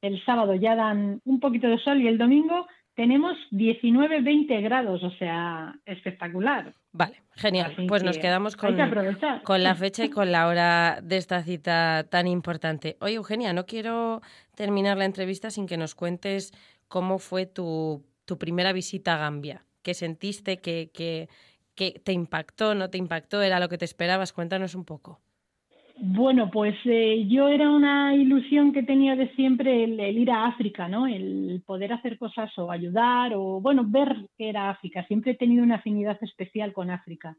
El sábado ya dan un poquito de sol y el domingo tenemos 19, 20 grados, o sea, espectacular. Vale, genial. pues nos quedamos con, con, la *laughs* fecha y con la hora de esta cita tan importante. Oye, Eugenia, no quiero terminar la entrevista sin que nos cuentes cómo fue tu, tu primera visita a Gambia. ¿Qué sentiste? ¿Qué, te impactó? ¿No te impactó? ¿Era lo que te esperabas? Cuéntanos un poco. Bueno, pues eh, yo era una ilusión que tenía de siempre el, el, ir a África, ¿no? El poder hacer cosas o ayudar o, bueno, ver qué era África. Siempre he tenido una afinidad especial con África.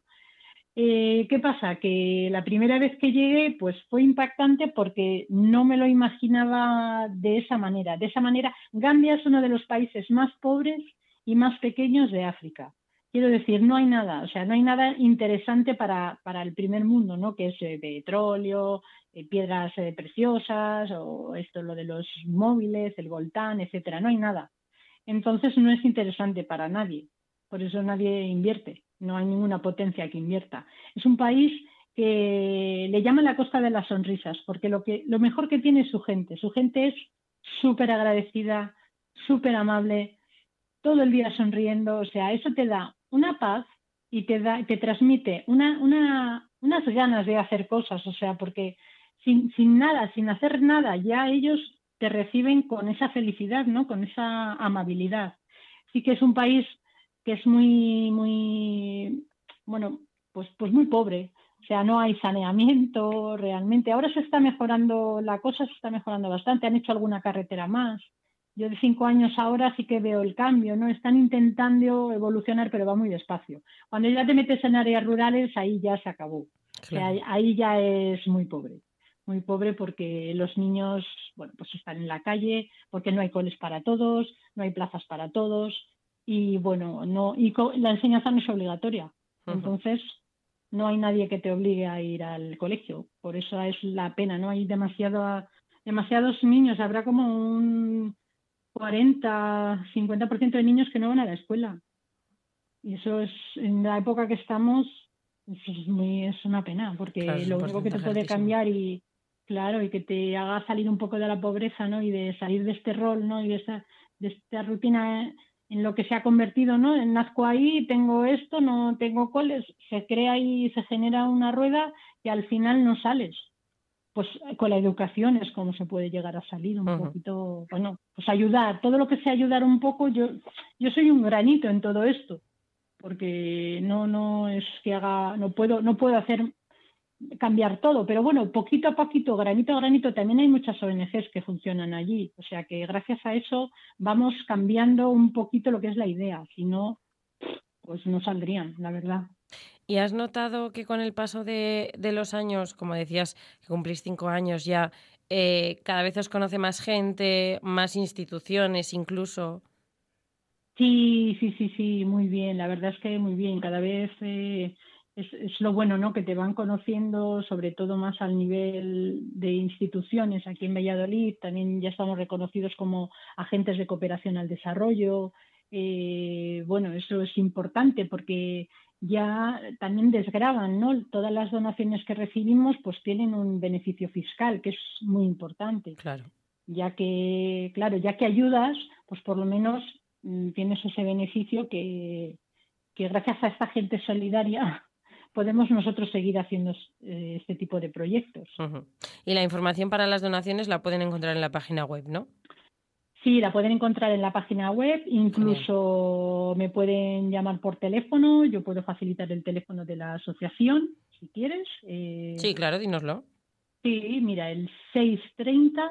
Eh, ¿Qué pasa? Que la primera vez que llegué, pues fue impactante porque no me lo imaginaba de esa manera. De esa manera, Gambia es uno de los países más pobres y más pequeños de África. Quiero decir, no hay nada, o sea, no hay nada interesante para, el primer mundo, ¿no? Que es eh, petróleo, eh, piedras preciosas, o esto lo de los móviles, el voltán, etcétera. No hay nada. Entonces no es interesante para nadie. Por eso nadie invierte no hay ninguna potencia que invierta. Es un país que le llaman la costa de las sonrisas, porque lo, que, lo mejor que tiene es su gente. Su gente es súper agradecida, súper amable, todo el día sonriendo. O sea, eso te da una paz y te, da, te transmite una, una, unas ganas de hacer cosas. O sea, porque sin, sin nada, sin hacer nada, ya ellos te reciben con esa felicidad, ¿no? Con esa amabilidad. Sí que es un país que es muy, muy, bueno, pues, pues muy pobre. O sea, no hay saneamiento realmente. Ahora se está mejorando la cosa, se está mejorando bastante. Han hecho alguna carretera más. Yo de cinco años ahora sí que veo el cambio, ¿no? Están intentando evolucionar, pero va muy despacio. Cuando ya te metes en áreas rurales, ahí ya se acabó. ahí ya es muy pobre. Muy pobre porque los niños, bueno, pues están en la calle, porque no hay coles para todos, no hay plazas para todos, y bueno, no y la enseñanza no es obligatoria. Entonces, no hay nadie que te obligue a ir al colegio. Por eso es la pena, ¿no? Hay demasiado, demasiados niños, habrá como un 40, 50% de niños que no van a la escuela. Y eso es, en la época que estamos, es, es una pena, porque lo único que te puede cambiar y, claro, y que te haga salir un poco de la pobreza, ¿no? Y de salir de este rol, ¿no? Y de de esta rutina en lo que se ha convertido, ¿no? Nazco ahí, tengo esto, no tengo coles, se crea y se genera una rueda que al final no sales. Pues eh, con la educación es como se puede llegar a salir un poquito, bueno, pues ayudar, todo lo que sea ayudar un poco, yo, yo soy un granito en todo esto, porque no, no es que haga, no puedo, no puedo hacer cambiar todo, pero bueno, poquito a poquito, granito a granito, también hay muchas ONGs que funcionan allí, o sea que gracias a eso vamos cambiando un poquito lo que es la idea, si no, pues no saldrían, la verdad. ¿Y has notado que con el paso de, los años, como decías, que cumplís cinco años ya, eh, cada vez os conoce más gente, más instituciones incluso? Sí, sí, sí, sí, muy bien, la verdad es que muy bien, cada vez... Eh, es, lo bueno, ¿no? Que te van conociendo, sobre todo más al nivel de instituciones aquí en Valladolid. También ya estamos reconocidos como agentes de cooperación al desarrollo. Eh, bueno, eso es importante porque ya también desgraban, ¿no? Todas las donaciones que recibimos, pues tienen un beneficio fiscal que es muy importante. Claro. Ya que, claro, ya que ayudas, pues por lo menos mm, tienes ese beneficio que, que gracias a esta gente solidaria podemos nosotros seguir haciendo eh, este tipo de proyectos. Y la información para las donaciones la pueden encontrar en la página web, ¿no? Sí, la pueden encontrar en la página web, incluso me pueden llamar por teléfono, yo puedo facilitar el teléfono de la asociación, si quieres. Eh, sí, claro, dínoslo. Sí, mira, el 630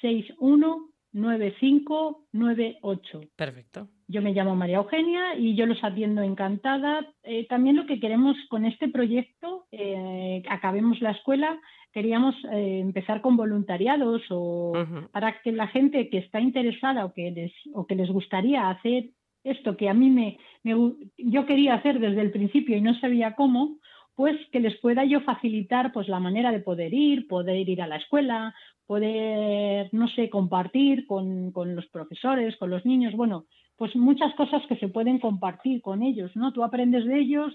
619598. Perfecto. Yo me llamo María Eugenia y yo los atiendo encantada. Eh, también lo que queremos con este proyecto, eh, acabemos la escuela, queríamos eh, empezar con voluntariados o para que la gente que está interesada o que les, o que les gustaría hacer esto que a mí me, me, yo quería hacer desde el principio y no sabía cómo, pues que les pueda yo facilitar pues la manera de poder ir, poder ir a la escuela, poder, no sé, compartir con, con los profesores, con los niños, bueno, pues muchas cosas que se pueden compartir con ellos, ¿no? Tú aprendes de ellos,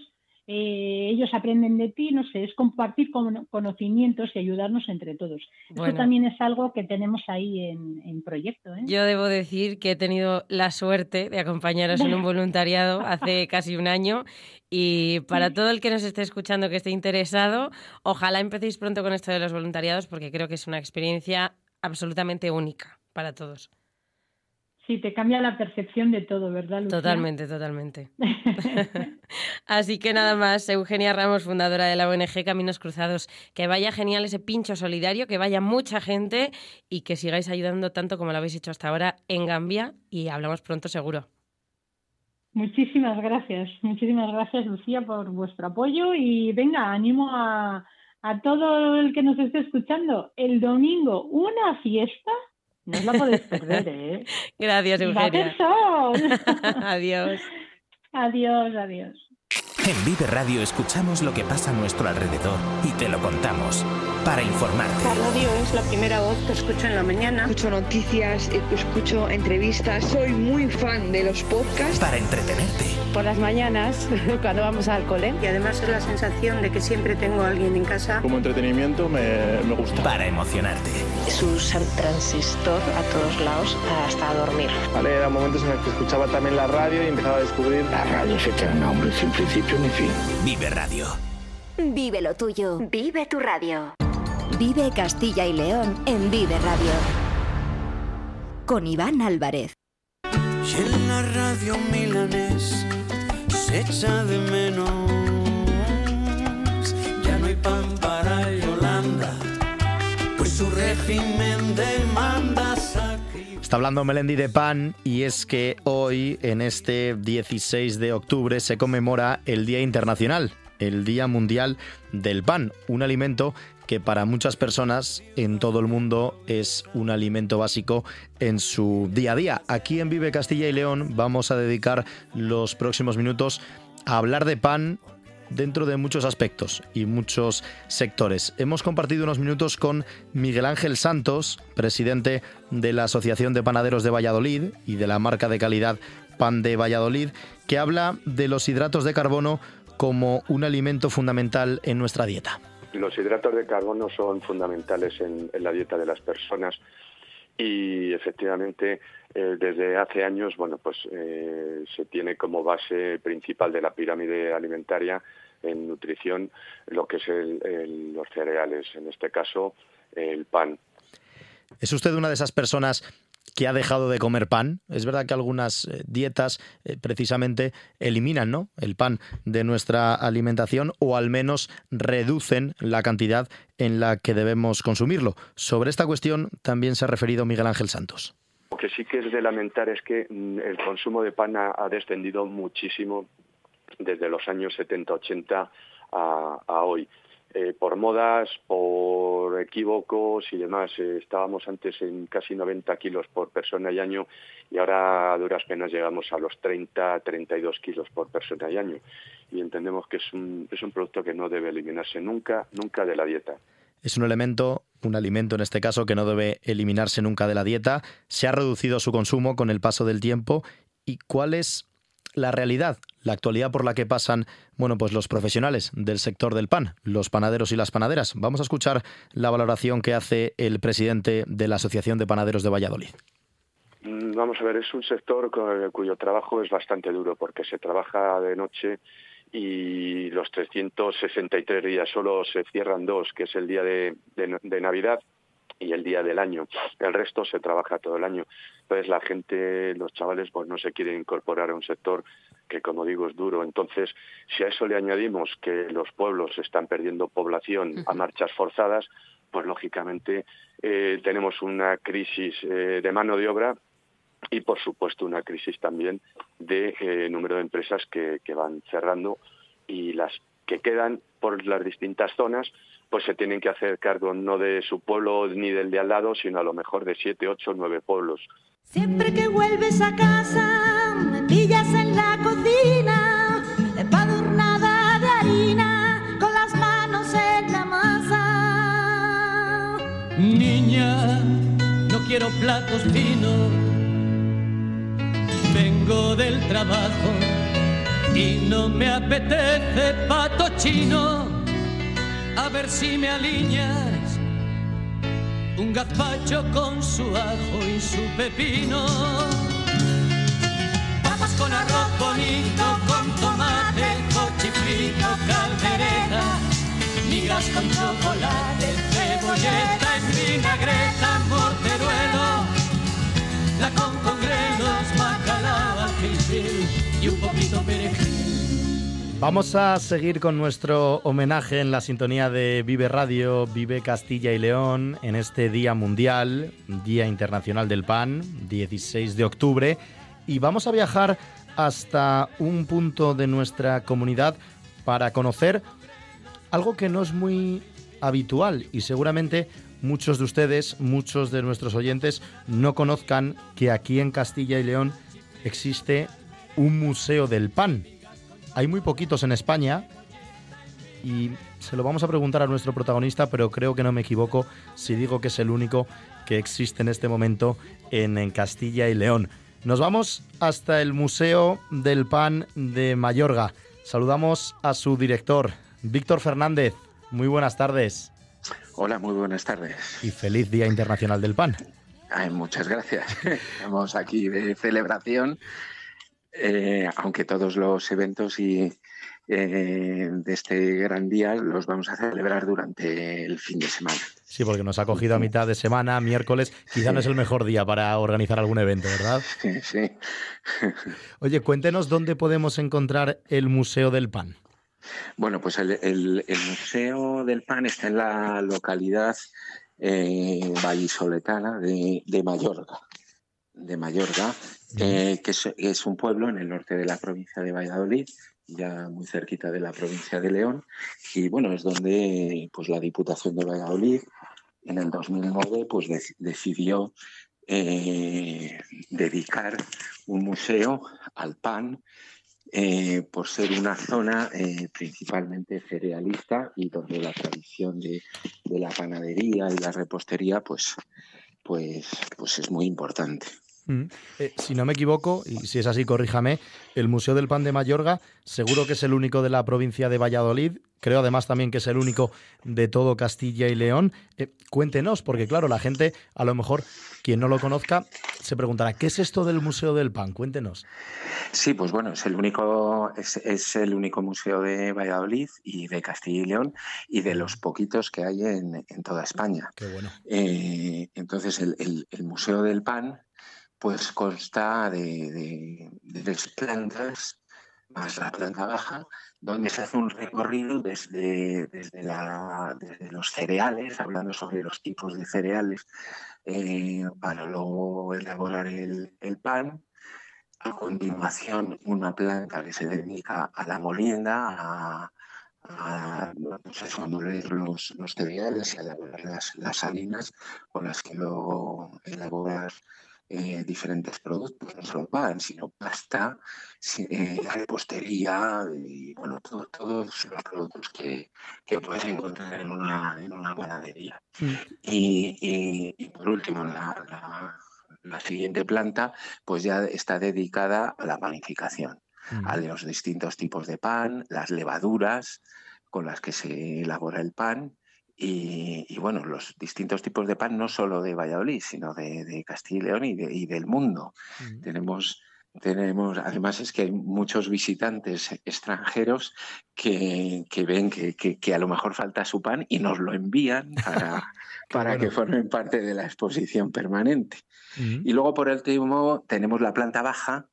eh, ellos aprenden de ti, no sé, es compartir conocimientos y ayudarnos entre todos. Eso también es algo que tenemos ahí en, proyecto. ¿eh? Yo debo decir que he tenido la suerte de acompañaros en un *laughs* voluntariado hace casi un año y para todo el que nos esté escuchando que esté interesado, ojalá empecéis pronto con esto de los voluntariados porque creo que es una experiencia absolutamente única para todos. Sí, te cambia la percepción de todo, ¿verdad? Lucía? Totalmente, totalmente. *laughs* Así que nada más, Eugenia Ramos, fundadora de la ONG Caminos Cruzados, que vaya genial ese pincho solidario, que vaya mucha gente y que sigáis ayudando tanto como lo habéis hecho hasta ahora en Gambia y hablamos pronto seguro. Muchísimas gracias, muchísimas gracias Lucía por vuestro apoyo y venga, animo a, a todo el que nos esté escuchando el domingo una fiesta no os la podéis perder, ¿eh? *laughs* Gracias, Eugenia. *laughs* *laughs* Adiós. Adiós, adiós. En Vive Radio escuchamos lo que pasa a nuestro alrededor y te lo contamos para informarte. La radio es la primera voz que escucho en la mañana. Escucho noticias, eh, escucho entrevistas. Soy muy fan de los podcasts. Para entretenerte. Por las mañanas, *laughs* cuando vamos al cole. Y además es la sensación de que siempre tengo a alguien en casa. Como entretenimiento me, gusta. Para emocionarte. Es usar transistor a todos lados hasta dormir. Vale, eran momentos en los que escuchaba también la radio y empezaba a descubrir... La radio se tiene un nombre sin principio ni fin. Vive Radio. Vive lo tuyo. Vive tu radio. Vive Castilla y León en Vive Radio. Con Iván Álvarez. Y en la radio milanés se echa de menos. Ya no hay pan para Yolanda, pues su régimen Está hablando Melendi de pan y es que hoy, en este 16 de octubre, se conmemora el Día Internacional, el Día Mundial del Pan, un alimento que para muchas personas en todo el mundo es un alimento básico en su día a día. Aquí en Vive Castilla y León vamos a dedicar los próximos minutos a hablar de pan dentro de muchos aspectos y muchos sectores. Hemos compartido unos minutos con Miguel Ángel Santos, presidente de la Asociación de Panaderos de Valladolid y de la marca de calidad Pan de Valladolid, que habla de los hidratos de carbono como un alimento fundamental en nuestra dieta. Los hidratos de carbono son fundamentales en, la dieta de las personas y efectivamente eh, desde hace años bueno pues eh, se tiene como base principal de la pirámide alimentaria en nutrición lo que es los cereales en este caso el pan es usted una de esas personas que ha dejado de comer pan. Es verdad que algunas eh, dietas eh, precisamente eliminan el pan de nuestra alimentación o al menos reducen la cantidad en la que debemos consumirlo. Sobre esta cuestión también se ha referido Miguel Ángel Santos. Lo que sí que es de lamentar es que mm, el consumo de pan ha, descendido muchísimo desde los años 70-80 a hoy. Eh, por modas, por equívocos y demás. Eh, estábamos antes en casi 90 kilos por persona y año y ahora a duras penas llegamos a los 30, 32 kilos por persona y año. Y entendemos que es un, es un producto que no debe eliminarse nunca, nunca de la dieta. Es un elemento, un alimento en este caso, que no debe eliminarse nunca de la dieta. Se ha reducido su consumo con el paso del tiempo. ¿Y cuál es la realidad la actualidad por la que pasan, bueno, pues los profesionales del sector del pan, los panaderos y las panaderas. Vamos a escuchar la valoración que hace el presidente de la Asociación de Panaderos de Valladolid. Mm, vamos a ver, es un sector cuyo trabajo es bastante duro porque se trabaja de noche y los 363 días solo se cierran dos, que es el día de Navidad y el día del año. El resto se trabaja todo el año. Entonces la gente, los chavales, pues no se quieren incorporar a un sector que, como digo, es duro. Entonces, si a eso le añadimos que los pueblos están perdiendo población a marchas forzadas, pues lógicamente eh, tenemos una crisis eh, de mano de obra y, por supuesto, una crisis también de eh, número de empresas que, que van cerrando y las que quedan por las distintas zonas, pues se tienen que hacer cargo no de su pueblo ni del de al lado, sino a lo mejor de siete, ocho, nueve pueblos. Siempre que vuelves a casa, me pillas en la cocina, empadurnada de harina, con las manos en la masa. Niña, no quiero platos finos, vengo del trabajo y no me apetece pato chino, a ver si me alineas un gazpacho con su ajo y su pepino. Papas con arroz bonito, con tomate, cochifrito, caldereta, migas con chocolate, cebolleta en vinagreta. Vamos a seguir con nuestro homenaje en la sintonía de Vive Radio, Vive Castilla y León, en este Día Mundial, Día Internacional del Pan, 16 de octubre, y vamos a viajar hasta un punto de nuestra comunidad para conocer algo que no es muy habitual y seguramente muchos de ustedes, muchos de nuestros oyentes no conozcan que aquí en Castilla y León existe un museo del pan. Hay muy poquitos en España y se lo vamos a preguntar a nuestro protagonista, pero creo que no me equivoco si digo que es el único que existe en este momento en, Castilla y León. Nos vamos hasta el Museo del Pan de Mayorga. Saludamos a su director, Víctor Fernández. Muy buenas tardes. Hola, muy buenas tardes. Y feliz Día Internacional del Pan. Ay, muchas gracias. *laughs* Estamos aquí de celebración eh, aunque todos los eventos y, eh, de este gran día los vamos a celebrar durante el fin de semana. Sí, porque nos ha cogido a mitad de semana, miércoles, quizá no es el mejor día para organizar algún evento, ¿verdad? *laughs* Sí, sí. *laughs* Oye, cuéntenos dónde podemos encontrar el Museo del Pan. Bueno, pues el, Museo del Pan está en la localidad eh, vallisoletana de, de Mallorca. De Mallorca, eh, que es, un pueblo en el norte de la provincia de Valladolid, ya muy cerquita de la provincia de León, y bueno, es donde pues, la Diputación de Valladolid en el 2009 pues, decidió eh, dedicar un museo al pan eh, por ser una zona principalmente cerealista y donde la tradición de, de, la panadería y la repostería pues, pues, pues es muy importante. Mm. Eh, si no me equivoco, y si es así, corríjame, el Museo del Pan de Mayorga seguro que es el único de la provincia de Valladolid, creo además también que es el único de todo Castilla y León. Eh, cuéntenos, porque claro, la gente, a lo mejor quien no lo conozca, se preguntará, ¿qué es esto del Museo del Pan? Cuéntenos. Sí, pues bueno, es el único, es, el único museo de Valladolid y de Castilla y León y de los poquitos que hay en, toda España. Qué bueno. Eh, entonces, el Museo del Pan pues consta de, de tres plantas más la planta baja, donde se hace un recorrido desde, los cereales, hablando sobre los tipos de cereales, eh, para luego elaborar el, pan. A continuación, una planta que se dedica a la molienda, a, pues los, cereales y a elaborar las, salinas, con las que luego elaboras... Eh, diferentes productos, no solo pan, sino pasta, eh, repostería y bueno, todos los productos que, puedes encontrar en una, en una panadería. Y, por último, la, siguiente planta pues ya está dedicada a la panificación, mm. a los distintos tipos de pan, las levaduras con las que se elabora el pan y, bueno, los distintos tipos de pan, no solo de Valladolid, sino de, Castilla y León y, del mundo. Tenemos tenemos, además es que hay muchos visitantes extranjeros que, ven que, a lo mejor falta su pan y nos lo envían para, *laughs* para que formen parte de la exposición permanente. Y luego, por último, tenemos la planta baja,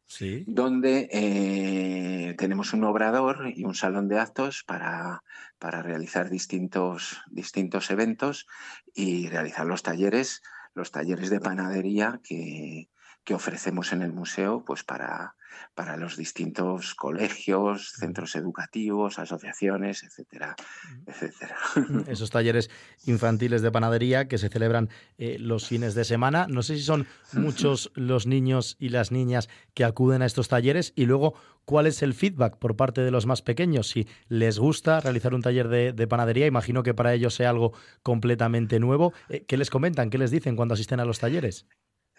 donde eh, tenemos un obrador y un salón de actos para, para realizar distintos, distintos eventos y realizar los talleres, los talleres de panadería que, que ofrecemos en el museo pues para, para los distintos colegios, centros educativos, asociaciones, etcétera, mm. etcétera. *laughs* Esos talleres infantiles de panadería que se celebran eh, los fines de semana. No sé si son muchos *laughs* los niños y las niñas que acuden a estos talleres y luego cuál es el feedback por parte de los más pequeños. Si les gusta realizar un taller de, panadería, imagino que para ellos sea algo completamente nuevo. Eh, ¿Qué les comentan? ¿Qué les dicen cuando asisten a los talleres?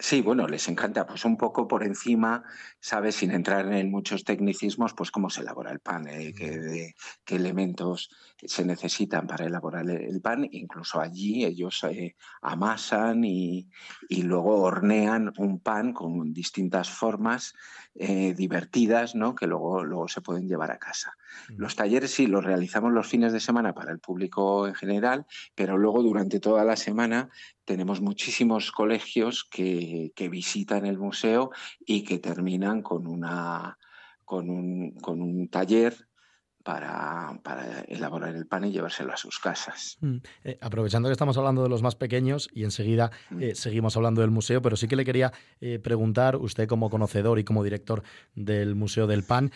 Sí, bueno, les encanta, pues un poco por encima, ¿sabes? Sin entrar en muchos tecnicismos, pues cómo se elabora el pan, eh, qué, elementos se necesitan para elaborar el pan. Incluso allí ellos eh, amasan y, luego hornean un pan con distintas formas eh, divertidas, ¿no? Que luego, luego se pueden llevar a casa. Mm. Los talleres sí los realizamos los fines de semana para el público en general, pero luego durante toda la semana tenemos muchísimos colegios que, visitan el museo y que terminan con, una, con, un, con un taller para, para, elaborar el pan y llevárselo a sus casas. Mm. Eh, aprovechando que estamos hablando de los más pequeños y enseguida mm. eh, seguimos hablando del museo, pero sí que le quería eh, preguntar, usted como conocedor y como director del Museo del Pan,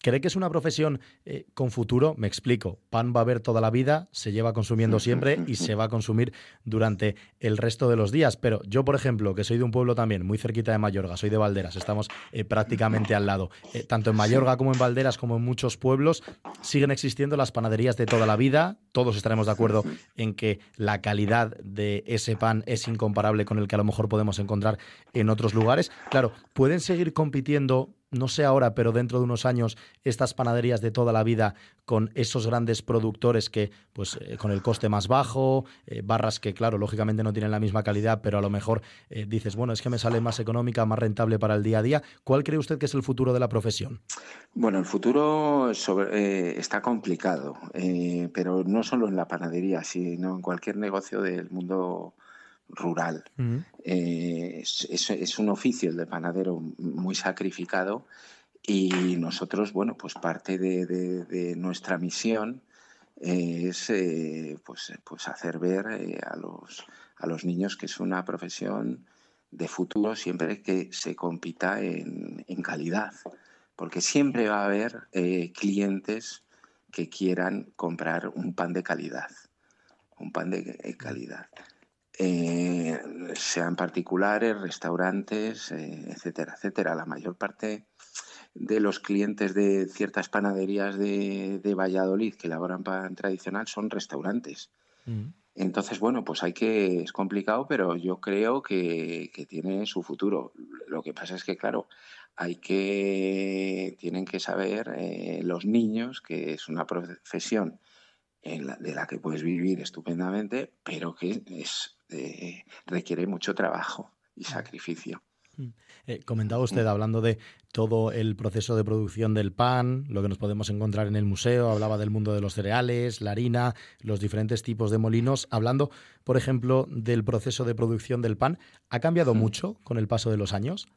¿Cree que es una profesión eh, con futuro? Me explico. Pan va a haber toda la vida, se lleva consumiendo siempre y se va a consumir durante el resto de los días. Pero yo, por ejemplo, que soy de un pueblo también muy cerquita de Mayorga, soy de Valderas, estamos eh, prácticamente al lado. Eh, tanto en Mayorga como en Valderas, como en muchos pueblos, siguen existiendo las panaderías de toda la vida. Todos estaremos de acuerdo en que la calidad de ese pan es incomparable con el que a lo mejor podemos encontrar en otros lugares. Claro, pueden seguir compitiendo no sé ahora, pero dentro de unos años, estas panaderías de toda la vida con esos grandes productores que, pues, eh, con el coste más bajo, eh, barras que, claro, lógicamente no tienen la misma calidad, pero a lo mejor eh, dices, bueno, es que me sale más económica, más rentable para el día a día. ¿Cuál cree usted que es el futuro de la profesión? Bueno, el futuro está complicado, pero no solo en la panadería, sino en cualquier negocio del mundo rural. Eh, es, un oficio el de panadero muy sacrificado y nosotros, bueno, pues parte de, nuestra misión eh, es eh, pues, pues hacer ver a, los, a los niños que es una profesión de futuro siempre que se compita en, en calidad, porque siempre va a haber clientes que quieran comprar un pan de calidad, un pan de calidad. Eh, sean particulares, restaurantes, eh, etcétera, etcétera. La mayor parte de los clientes de ciertas panaderías de, Valladolid que elaboran pan tradicional son restaurantes. Mm. Entonces, bueno, pues hay que, es complicado, pero yo creo que, tiene su futuro. Lo que pasa es que, claro, hay que, tienen que saber eh, los niños que es una profesión de la que puedes vivir estupendamente, pero que es eh, requiere mucho trabajo y sacrificio. Mm. Eh, comentaba usted, mm. hablando de todo el proceso de producción del pan, lo que nos podemos encontrar en el museo, hablaba del mundo de los cereales, la harina, los diferentes tipos de molinos, hablando, por ejemplo, del proceso de producción del pan, ¿ha cambiado mm. mucho con el paso de los años?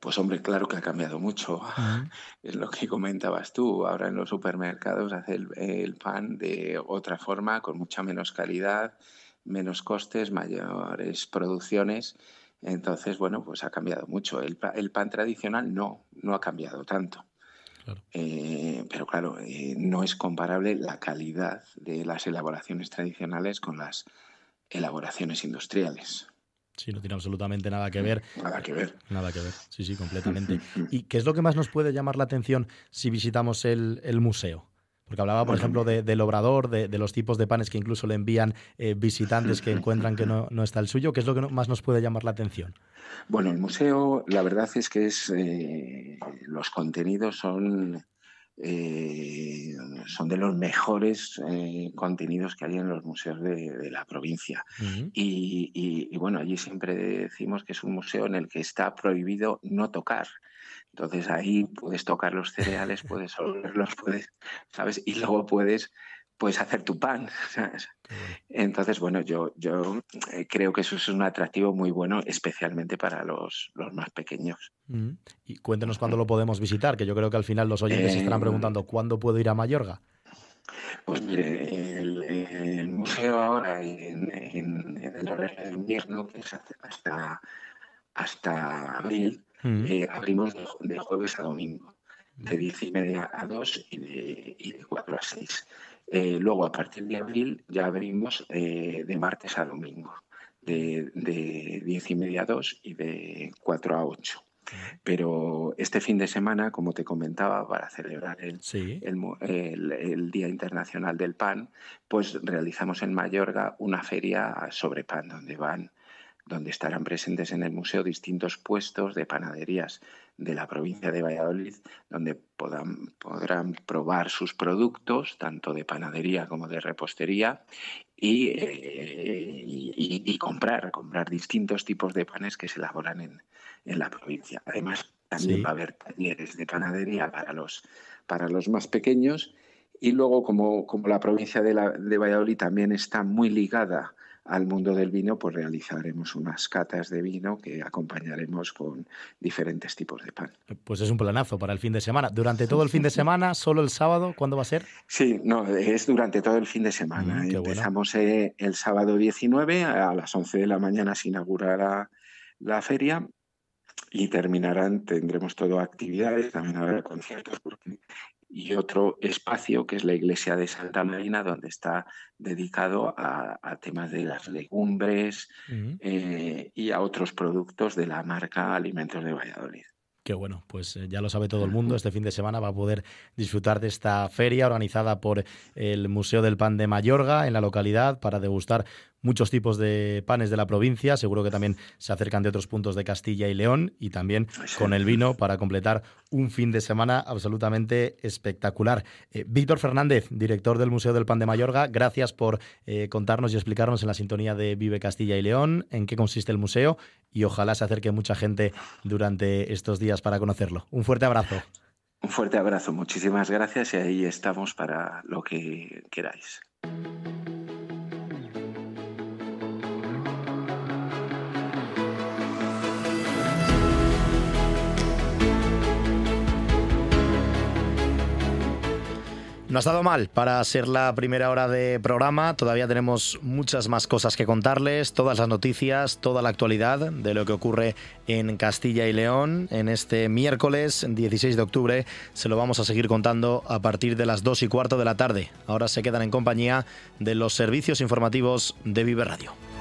Pues hombre, claro que ha cambiado mucho. *laughs* Es lo que comentabas tú. Ahora en los supermercados hace el pan de otra forma, con mucha menos calidad menos costes, mayores producciones. Entonces, bueno, pues ha cambiado mucho. El, pan tradicional no, no ha cambiado tanto. Eh, pero claro, eh, no es comparable la calidad de las elaboraciones tradicionales con las elaboraciones industriales. Sí, no tiene absolutamente nada que ver. *laughs* Nada que ver. Nada que ver. Sí, sí, completamente. *laughs* ¿Y qué es lo que más nos puede llamar la atención si visitamos el museo? Porque hablaba, por ejemplo, del obrador, de, los tipos de panes que incluso le envían eh, visitantes que encuentran que no, está el suyo. ¿Qué es lo que más nos puede llamar la atención? Bueno, el museo, la verdad es que es eh, los contenidos son, eh, son de los mejores contenidos que hay en los museos de, la provincia. y, bueno, allí siempre decimos que es un museo en el que está prohibido no tocar. Entonces ahí puedes tocar los cereales, puedes olerlos, *laughs* puedes, ¿sabes? Y luego puedes puedes hacer tu pan. *laughs* Entonces, bueno, yo, yo eh, creo que eso es un atractivo muy bueno, especialmente para los, más pequeños. Mm. Y cuéntenos cuándo mm. lo podemos visitar, que yo creo que al final los oyentes se estarán eh, preguntando cuándo puedo ir a Mayorga. Pues mire, el, museo ahora en, el horario de invierno, que es hasta, hasta abril, Mm. Eh, abrimos de, jueves a domingo, de diez y media a 2 y de, 4 a 6. Eh, luego, a partir de abril, ya abrimos eh, de martes a domingo, de, de diez y media a 2 y de 4 a 8. Pero este fin de semana, como te comentaba, para celebrar el, el, Día Internacional del Pan, pues realizamos en Mayorga una feria sobre pan, donde van donde estarán presentes en el museo distintos puestos de panaderías de la provincia de Valladolid, donde podrán probar sus productos, tanto de panadería como de repostería, eh, y, y, comprar, comprar distintos tipos de panes que se elaboran en, la provincia. Además, también va a haber talleres de panadería para los, para los más pequeños. Y luego, como, la provincia de, la, de Valladolid también está muy ligada al mundo del vino, pues realizaremos unas catas de vino que acompañaremos con diferentes tipos de pan. Pues es un planazo para el fin de semana. ¿Durante todo el fin de *laughs* semana? ¿Solo el sábado? ¿Cuándo va a ser? Sí, no, es durante todo el fin de semana. Mm, Empezamos eh, el sábado 19, a las 11 de la mañana se inaugurará la feria y terminarán, tendremos todo actividades, también habrá conciertos, porque y otro espacio que es la iglesia de Santa Marina, donde está dedicado a, temas de las legumbres eh, y a otros productos de la marca Alimentos de Valladolid. Qué bueno, pues eh, ya lo sabe todo el mundo. Este fin de semana va a poder disfrutar de esta feria organizada por el Museo del Pan de Mayorga en la localidad para degustar muchos tipos de panes de la provincia, seguro que también se acercan de otros puntos de Castilla y León y también con el vino para completar un fin de semana absolutamente espectacular. Eh, Víctor Fernández, director del Museo del Pan de Mayorga, gracias por eh, contarnos y explicarnos en la sintonía de Vive Castilla y León en qué consiste el museo y ojalá se acerque mucha gente durante estos días para conocerlo. Un fuerte abrazo. Un fuerte abrazo, muchísimas gracias y ahí estamos para lo que queráis. No ha estado mal para ser la primera hora de programa. Todavía tenemos muchas más cosas que contarles, todas las noticias, toda la actualidad de lo que ocurre en Castilla y León. En este miércoles 16 de octubre se lo vamos a seguir contando a partir de las 2 y cuarto de la tarde. Ahora se quedan en compañía de los servicios informativos de Vive Radio.